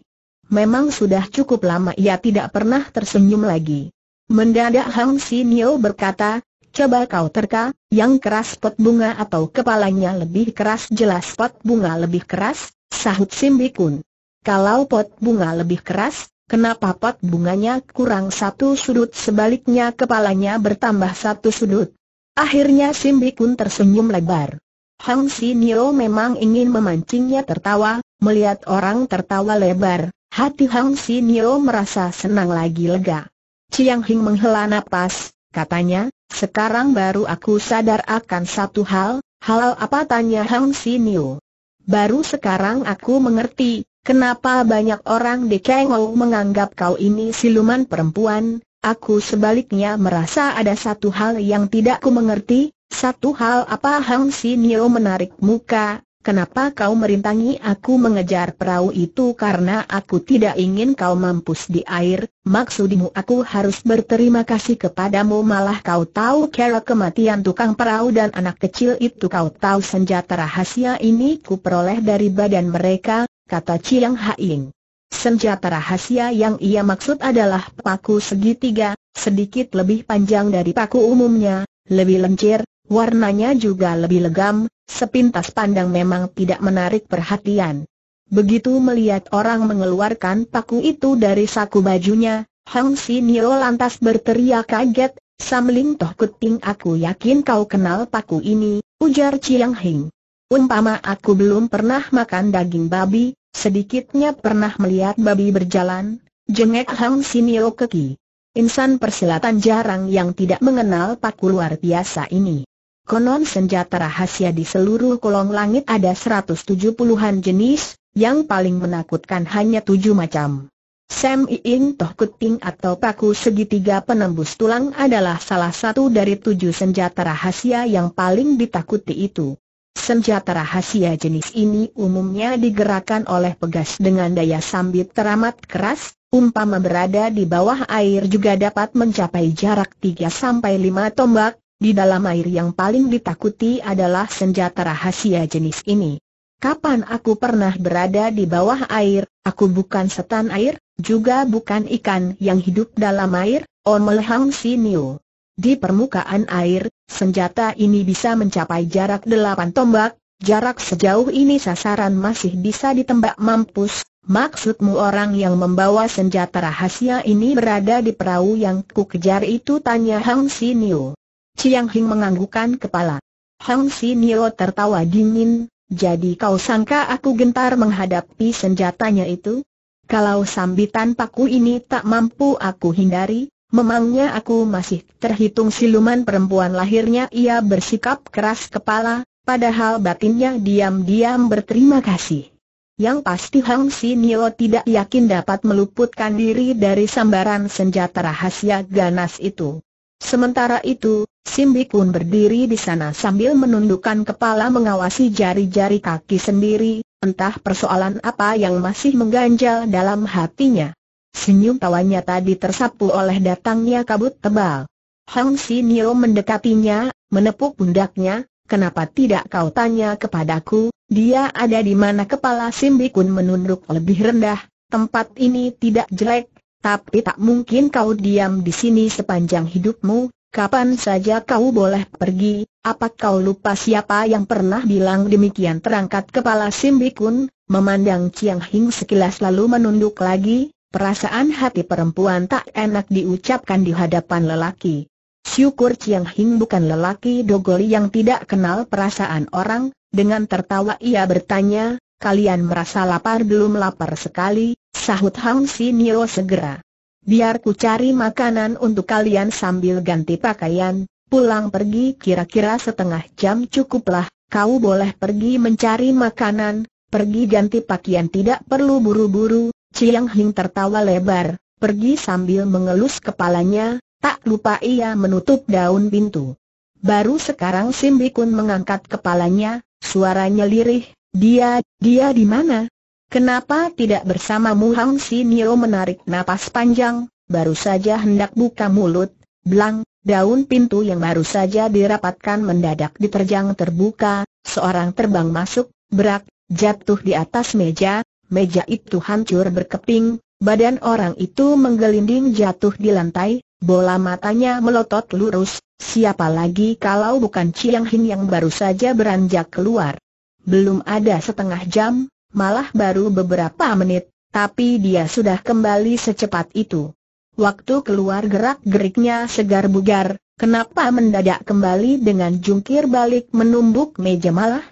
Memang sudah cukup lama ia tidak pernah tersenyum lagi. Mendadak Hang Nio berkata, coba kau terka, yang keras pot bunga atau kepalanya lebih keras jelas pot bunga lebih keras, sahut Simbikun. Kalau pot bunga lebih keras, kenapa pot bunganya kurang satu sudut sebaliknya kepalanya bertambah satu sudut. Akhirnya Simbikun tersenyum lebar. Hang Nio memang ingin memancingnya tertawa, melihat orang tertawa lebar, Hati Hang Sinio merasa senang lagi lega. Chiang Hing menghela napas, katanya, sekarang baru aku sadar akan satu hal, hal apa tanya Hang Sinio. Baru sekarang aku mengerti, kenapa banyak orang di Ou menganggap kau ini siluman perempuan, aku sebaliknya merasa ada satu hal yang tidak ku mengerti, satu hal apa Hang Sinio menarik muka, Kenapa kau merintangi aku mengejar perahu itu karena aku tidak ingin kau mampus di air, maksudmu aku harus berterima kasih kepadamu malah kau tahu cara kematian tukang perahu dan anak kecil itu kau tahu senjata rahasia ini ku peroleh dari badan mereka, kata Chiang Haing. Senjata rahasia yang ia maksud adalah paku segitiga, sedikit lebih panjang dari paku umumnya, lebih lencir, warnanya juga lebih legam, Sepintas pandang memang tidak menarik perhatian. Begitu melihat orang mengeluarkan paku itu dari saku bajunya, Hang Nio lantas berteriak kaget, Samling Toh Kuting aku yakin kau kenal paku ini, ujar Chiang Hing. Umpama aku belum pernah makan daging babi, sedikitnya pernah melihat babi berjalan, jengek Hang Nio keki. Insan persilatan jarang yang tidak mengenal paku luar biasa ini. Konon senjata rahasia di seluruh kolong langit ada 170-an jenis, yang paling menakutkan hanya tujuh macam. Sam Iin Toh Kuting atau paku segitiga penembus tulang adalah salah satu dari tujuh senjata rahasia yang paling ditakuti itu. Senjata rahasia jenis ini umumnya digerakkan oleh pegas dengan daya sambit teramat keras, umpama berada di bawah air juga dapat mencapai jarak 3-5 tombak, di dalam air yang paling ditakuti adalah senjata rahasia jenis ini. Kapan aku pernah berada di bawah air, aku bukan setan air, juga bukan ikan yang hidup dalam air, Omel Hang Niu. Di permukaan air, senjata ini bisa mencapai jarak delapan tombak, jarak sejauh ini sasaran masih bisa ditembak mampus, Maksudmu orang yang membawa senjata rahasia ini berada di perahu yang kukejar itu? Tanya Hang Niu. Chiang Hing menganggukan kepala. Hang Si Nio tertawa dingin, jadi kau sangka aku gentar menghadapi senjatanya itu? Kalau sambitan paku ini tak mampu aku hindari, memangnya aku masih terhitung siluman perempuan lahirnya ia bersikap keras kepala, padahal batinnya diam-diam berterima kasih. Yang pasti Hang Si Nio tidak yakin dapat meluputkan diri dari sambaran senjata rahasia ganas itu. Sementara itu, Simbi Kun berdiri di sana sambil menundukkan kepala mengawasi jari-jari kaki sendiri, entah persoalan apa yang masih mengganjal dalam hatinya. Senyum tawanya tadi tersapu oleh datangnya kabut tebal. Hang Nio mendekatinya, menepuk pundaknya, kenapa tidak kau tanya kepadaku, dia ada di mana kepala Simbi Kun menunduk lebih rendah, tempat ini tidak jelek, tapi tak mungkin kau diam di sini sepanjang hidupmu, kapan saja kau boleh pergi, apa kau lupa siapa yang pernah bilang demikian terangkat kepala Simbikun, memandang Chiang Hing sekilas lalu menunduk lagi, perasaan hati perempuan tak enak diucapkan di hadapan lelaki. Syukur Chiang Hing bukan lelaki dogoli yang tidak kenal perasaan orang, dengan tertawa ia bertanya, Kalian merasa lapar belum lapar sekali, sahut Hang Nio segera. Biar ku cari makanan untuk kalian sambil ganti pakaian, pulang pergi kira-kira setengah jam cukuplah, kau boleh pergi mencari makanan, pergi ganti pakaian tidak perlu buru-buru, Chiang Hing tertawa lebar, pergi sambil mengelus kepalanya, tak lupa ia menutup daun pintu. Baru sekarang Simbikun mengangkat kepalanya, suaranya lirih, dia, dia di mana? Kenapa tidak bersamamu Hang Si Nio menarik napas panjang, baru saja hendak buka mulut, belang, daun pintu yang baru saja dirapatkan mendadak diterjang terbuka, seorang terbang masuk, berak, jatuh di atas meja, meja itu hancur berkeping, badan orang itu menggelinding jatuh di lantai, bola matanya melotot lurus, siapa lagi kalau bukan Chiang Hin yang baru saja beranjak keluar. Belum ada setengah jam, malah baru beberapa menit, tapi dia sudah kembali secepat itu. Waktu keluar gerak-geriknya segar bugar, kenapa mendadak kembali dengan jungkir balik menumbuk meja malah?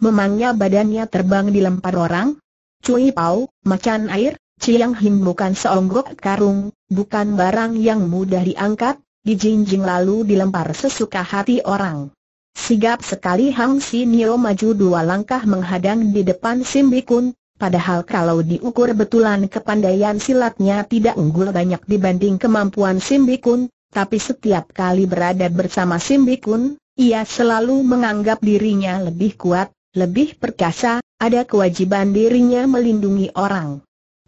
Memangnya badannya terbang dilempar orang? Cui Pau, macan air, Ciang Him bukan seonggok karung, bukan barang yang mudah diangkat, dijinjing lalu dilempar sesuka hati orang. Sigap sekali Hang Si Sinio maju dua langkah menghadang di depan Sim Bikun, padahal kalau diukur betulan kepandaian silatnya tidak unggul banyak dibanding kemampuan Sim Bikun, tapi setiap kali berada bersama Sim Bikun, ia selalu menganggap dirinya lebih kuat, lebih perkasa, ada kewajiban dirinya melindungi orang.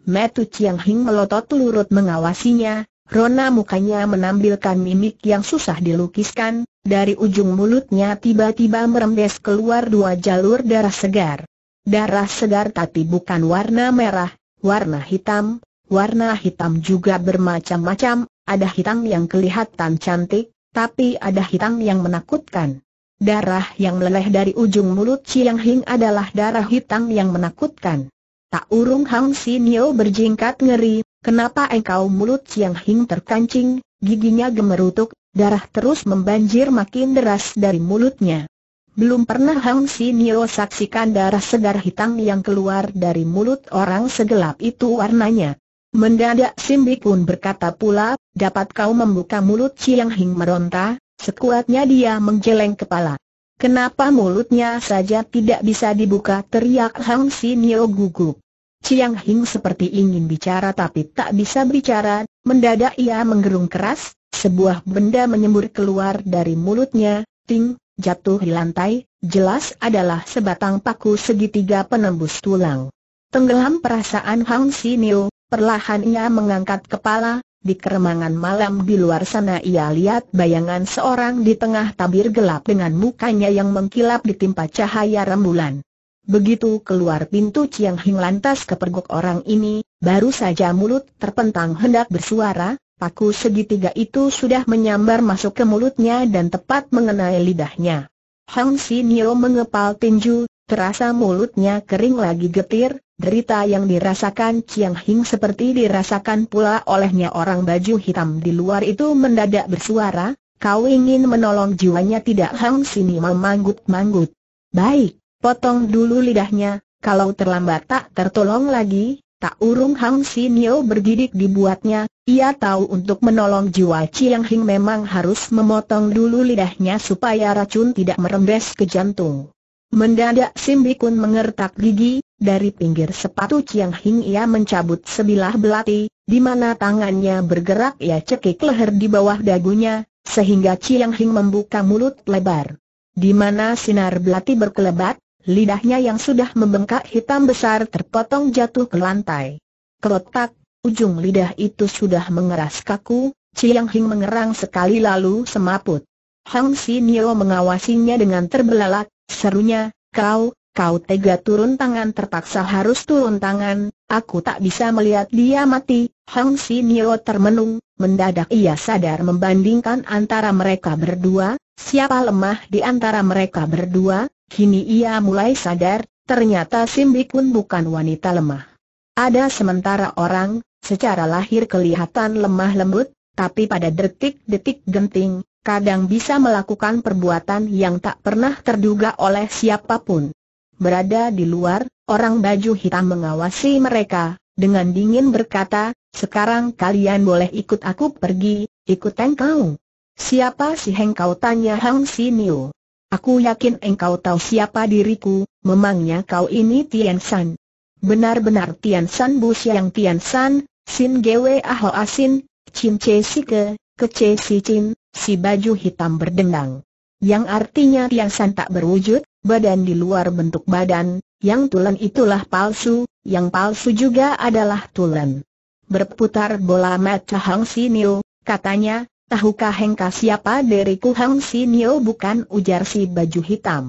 Metu Chiang Hing melotot lurut mengawasinya, rona mukanya menampilkan mimik yang susah dilukiskan, dari ujung mulutnya tiba-tiba merembes keluar dua jalur darah segar. Darah segar tapi bukan warna merah, warna hitam, warna hitam juga bermacam-macam, ada hitam yang kelihatan cantik, tapi ada hitam yang menakutkan. Darah yang meleleh dari ujung mulut Chiang Hing adalah darah hitam yang menakutkan. Tak urung Hang Nio berjingkat ngeri, kenapa engkau mulut Chiang Hing terkancing, giginya gemerutuk, Darah terus membanjir makin deras dari mulutnya. Belum pernah Hang Nio saksikan darah segar hitam yang keluar dari mulut orang segelap itu warnanya. Mendadak Simbi pun berkata pula, dapat kau membuka mulut Chiang Hing meronta, sekuatnya dia menggeleng kepala. Kenapa mulutnya saja tidak bisa dibuka teriak Hang Nio gugup. Chiang Hing seperti ingin bicara tapi tak bisa bicara, mendadak ia menggerung keras, sebuah benda menyembur keluar dari mulutnya, ting, jatuh di lantai, jelas adalah sebatang paku segitiga penembus tulang. Tenggelam perasaan Hang Niu, perlahan ia mengangkat kepala, di keremangan malam di luar sana ia lihat bayangan seorang di tengah tabir gelap dengan mukanya yang mengkilap ditimpa cahaya rembulan. Begitu keluar pintu Chiang Hing lantas kepergok orang ini, baru saja mulut terpentang hendak bersuara, paku segitiga itu sudah menyambar masuk ke mulutnya dan tepat mengenai lidahnya. Hang Nio mengepal tinju, terasa mulutnya kering lagi getir, derita yang dirasakan Chiang Hing seperti dirasakan pula olehnya orang baju hitam di luar itu mendadak bersuara, kau ingin menolong jiwanya tidak Hang Nio manggut-manggut. Baik, potong dulu lidahnya, kalau terlambat tak tertolong lagi, Tak urung Hang Sinio bergidik dibuatnya, ia tahu untuk menolong jiwa Chiang Hing memang harus memotong dulu lidahnya supaya racun tidak merembes ke jantung. Mendadak Sim Bikun mengertak gigi, dari pinggir sepatu Chiang Hing ia mencabut sebilah belati, di mana tangannya bergerak ia cekik leher di bawah dagunya, sehingga Chiang Hing membuka mulut lebar. Di mana sinar belati berkelebat, Lidahnya yang sudah membengkak hitam besar terpotong jatuh ke lantai. Kelotak, ujung lidah itu sudah mengeras kaku, Chiang Hing mengerang sekali lalu semaput. Hang Nio mengawasinya dengan terbelalak, serunya, kau, kau tega turun tangan terpaksa harus turun tangan, aku tak bisa melihat dia mati. Hang Nio termenung, mendadak ia sadar membandingkan antara mereka berdua, siapa lemah di antara mereka berdua, Kini ia mulai sadar, ternyata pun bukan wanita lemah. Ada sementara orang, secara lahir kelihatan lemah lembut, tapi pada detik-detik genting, kadang bisa melakukan perbuatan yang tak pernah terduga oleh siapapun. Berada di luar, orang baju hitam mengawasi mereka, dengan dingin berkata, sekarang kalian boleh ikut aku pergi, ikut engkau. Siapa si Hengkau tanya Hang Sinio. Aku yakin engkau tahu siapa diriku, memangnya kau ini Tian San. Benar-benar Tian San Bu Siang Tian San, Sin Gwe Aho Asin, Chin Che Si Ke, Ke Che Si Chin, si baju hitam berdendang. Yang artinya Tian San tak berwujud, badan di luar bentuk badan, yang tulen itulah palsu, yang palsu juga adalah tulen. Berputar bola mata Hang Niu, katanya, Tahukah Hengka siapa diriku Hang Sinio bukan ujar si baju hitam.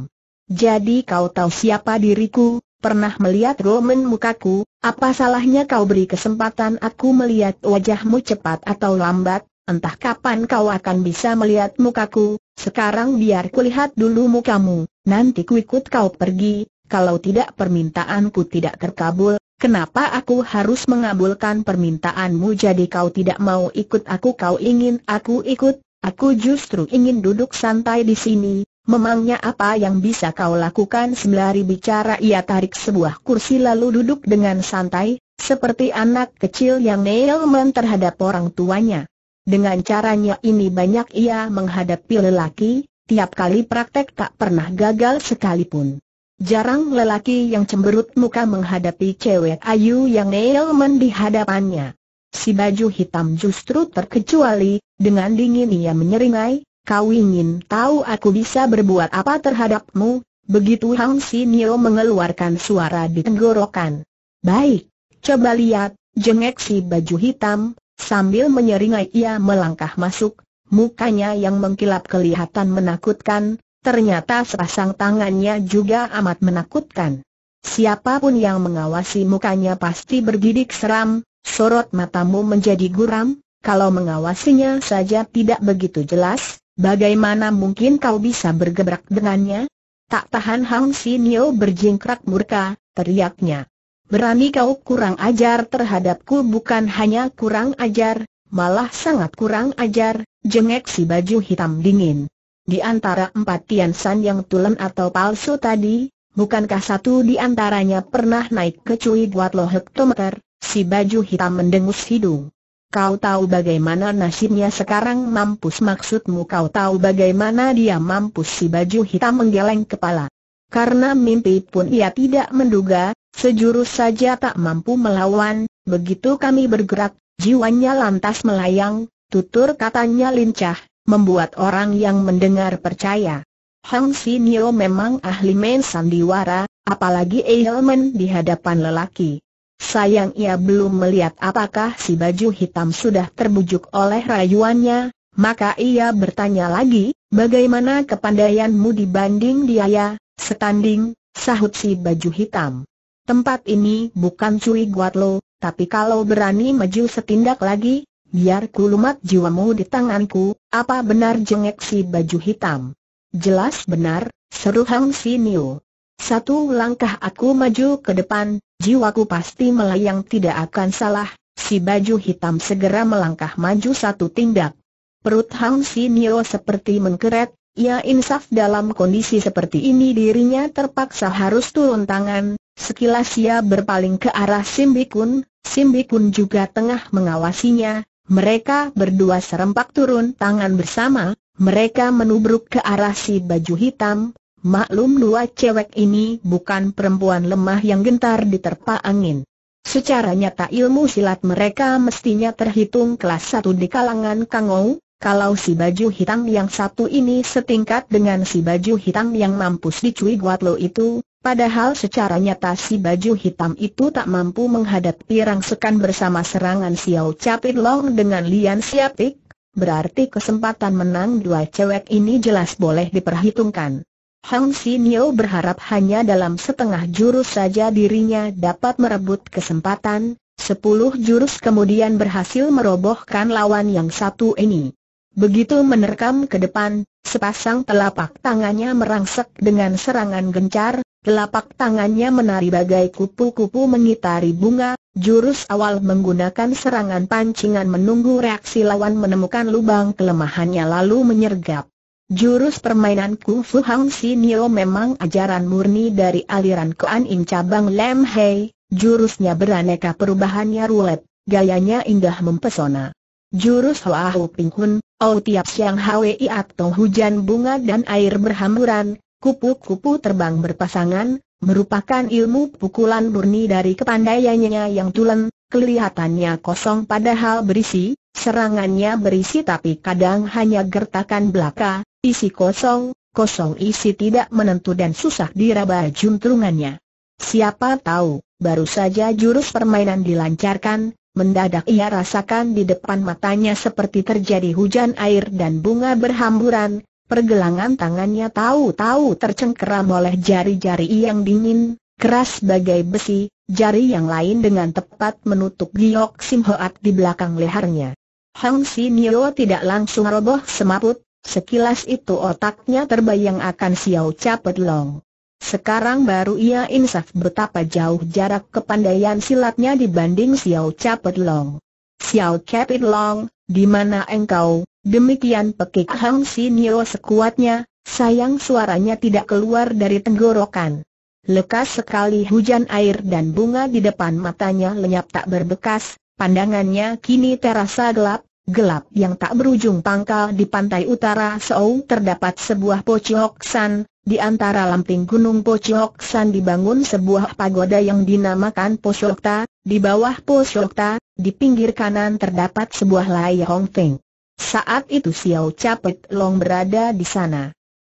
Jadi kau tahu siapa diriku, pernah melihat roman mukaku, apa salahnya kau beri kesempatan aku melihat wajahmu cepat atau lambat, entah kapan kau akan bisa melihat mukaku, sekarang biar kulihat dulu mukamu, nanti kuikut kau pergi, kalau tidak permintaanku tidak terkabul, Kenapa aku harus mengabulkan permintaanmu jadi kau tidak mau ikut aku kau ingin aku ikut, aku justru ingin duduk santai di sini, memangnya apa yang bisa kau lakukan sembari bicara ia tarik sebuah kursi lalu duduk dengan santai, seperti anak kecil yang nailman terhadap orang tuanya. Dengan caranya ini banyak ia menghadapi lelaki, tiap kali praktek tak pernah gagal sekalipun. Jarang lelaki yang cemberut muka menghadapi cewek ayu yang elmen di hadapannya. Si baju hitam justru terkecuali, dengan dingin ia menyeringai, kau ingin tahu aku bisa berbuat apa terhadapmu? Begitu Hang Si Nio mengeluarkan suara di tenggorokan. Baik, coba lihat, jengek si baju hitam, sambil menyeringai ia melangkah masuk, mukanya yang mengkilap kelihatan menakutkan, Ternyata sepasang tangannya juga amat menakutkan. Siapapun yang mengawasi mukanya pasti bergidik seram, sorot matamu menjadi guram, kalau mengawasinya saja tidak begitu jelas, bagaimana mungkin kau bisa bergebrak dengannya? Tak tahan Hang Sinio berjingkrak murka, teriaknya. Berani kau kurang ajar terhadapku bukan hanya kurang ajar, malah sangat kurang ajar, jengek si baju hitam dingin. Di antara empat Tian San yang tulen atau palsu tadi, bukankah satu di antaranya pernah naik ke Cui Guat Lo hektometer? Si baju hitam mendengus hidung. Kau tahu bagaimana nasibnya sekarang mampus maksudmu kau tahu bagaimana dia mampus si baju hitam menggeleng kepala. Karena mimpi pun ia tidak menduga, sejurus saja tak mampu melawan, begitu kami bergerak, jiwanya lantas melayang, tutur katanya lincah, membuat orang yang mendengar percaya. Hang Sinio memang ahli main sandiwara, apalagi Eilman di hadapan lelaki. Sayang ia belum melihat apakah si baju hitam sudah terbujuk oleh rayuannya, maka ia bertanya lagi, bagaimana kepandaianmu dibanding dia ya, setanding, sahut si baju hitam. Tempat ini bukan cuy guat lo, tapi kalau berani maju setindak lagi, Biar lumat jiwamu di tanganku, apa benar jengek si baju hitam? Jelas benar, seru Hang Niu. Satu langkah aku maju ke depan, jiwaku pasti melayang tidak akan salah, si baju hitam segera melangkah maju satu tindak. Perut Hang Niu seperti mengkeret, ia insaf dalam kondisi seperti ini dirinya terpaksa harus turun tangan, sekilas ia berpaling ke arah Simbi kun Simbi kun juga tengah mengawasinya, mereka berdua serempak turun tangan bersama, mereka menubruk ke arah si baju hitam, maklum dua cewek ini bukan perempuan lemah yang gentar diterpa angin. Secara nyata ilmu silat mereka mestinya terhitung kelas satu di kalangan Kangou, kalau si baju hitam yang satu ini setingkat dengan si baju hitam yang mampus di Cui Guatlo itu, Padahal secara nyata si baju hitam itu tak mampu menghadapi rangsekan bersama serangan Xiao Capit Long dengan Lian Siapik, berarti kesempatan menang dua cewek ini jelas boleh diperhitungkan. Hang Nio berharap hanya dalam setengah jurus saja dirinya dapat merebut kesempatan, sepuluh jurus kemudian berhasil merobohkan lawan yang satu ini. Begitu menerkam ke depan, sepasang telapak tangannya merangsek dengan serangan gencar, Telapak tangannya menari bagai kupu-kupu mengitari bunga, jurus awal menggunakan serangan pancingan menunggu reaksi lawan menemukan lubang kelemahannya lalu menyergap. Jurus permainan Kung Fu Hang Nio memang ajaran murni dari aliran Kuan Im cabang Lam Hei, jurusnya beraneka perubahannya rulet, gayanya indah mempesona. Jurus Hoa Hu Ping Hun, Ou Tiap Siang Hwi atau hujan bunga dan air berhamburan, kupu-kupu terbang berpasangan, merupakan ilmu pukulan murni dari kepandaiannya yang tulen, kelihatannya kosong padahal berisi, serangannya berisi tapi kadang hanya gertakan belaka, isi kosong, kosong isi tidak menentu dan susah diraba juntrungannya. Siapa tahu, baru saja jurus permainan dilancarkan, mendadak ia rasakan di depan matanya seperti terjadi hujan air dan bunga berhamburan, Pergelangan tangannya tahu-tahu tercengkeram oleh jari-jari yang dingin, keras bagai besi, jari yang lain dengan tepat menutup giok Sim Hoat di belakang lehernya. Hang Nio tidak langsung roboh semaput, sekilas itu otaknya terbayang akan Xiao Capet Long. Sekarang baru ia insaf betapa jauh jarak kepandaian silatnya dibanding Xiao Capet Long. Xiao Capit Long, di mana engkau? Demikian pekik Hang Sinio sekuatnya, sayang suaranya tidak keluar dari tenggorokan. Lekas sekali hujan air dan bunga di depan matanya lenyap tak berbekas, pandangannya kini terasa gelap, gelap yang tak berujung pangkal di pantai utara Seoul terdapat sebuah pocioksan. san, di antara lamping Gunung Pochoksan dibangun sebuah pagoda yang dinamakan Pocokta, di bawah Pocokta, di pinggir kanan terdapat sebuah Lai Hong Feng. Saat itu Xiao Capet Long berada di sana.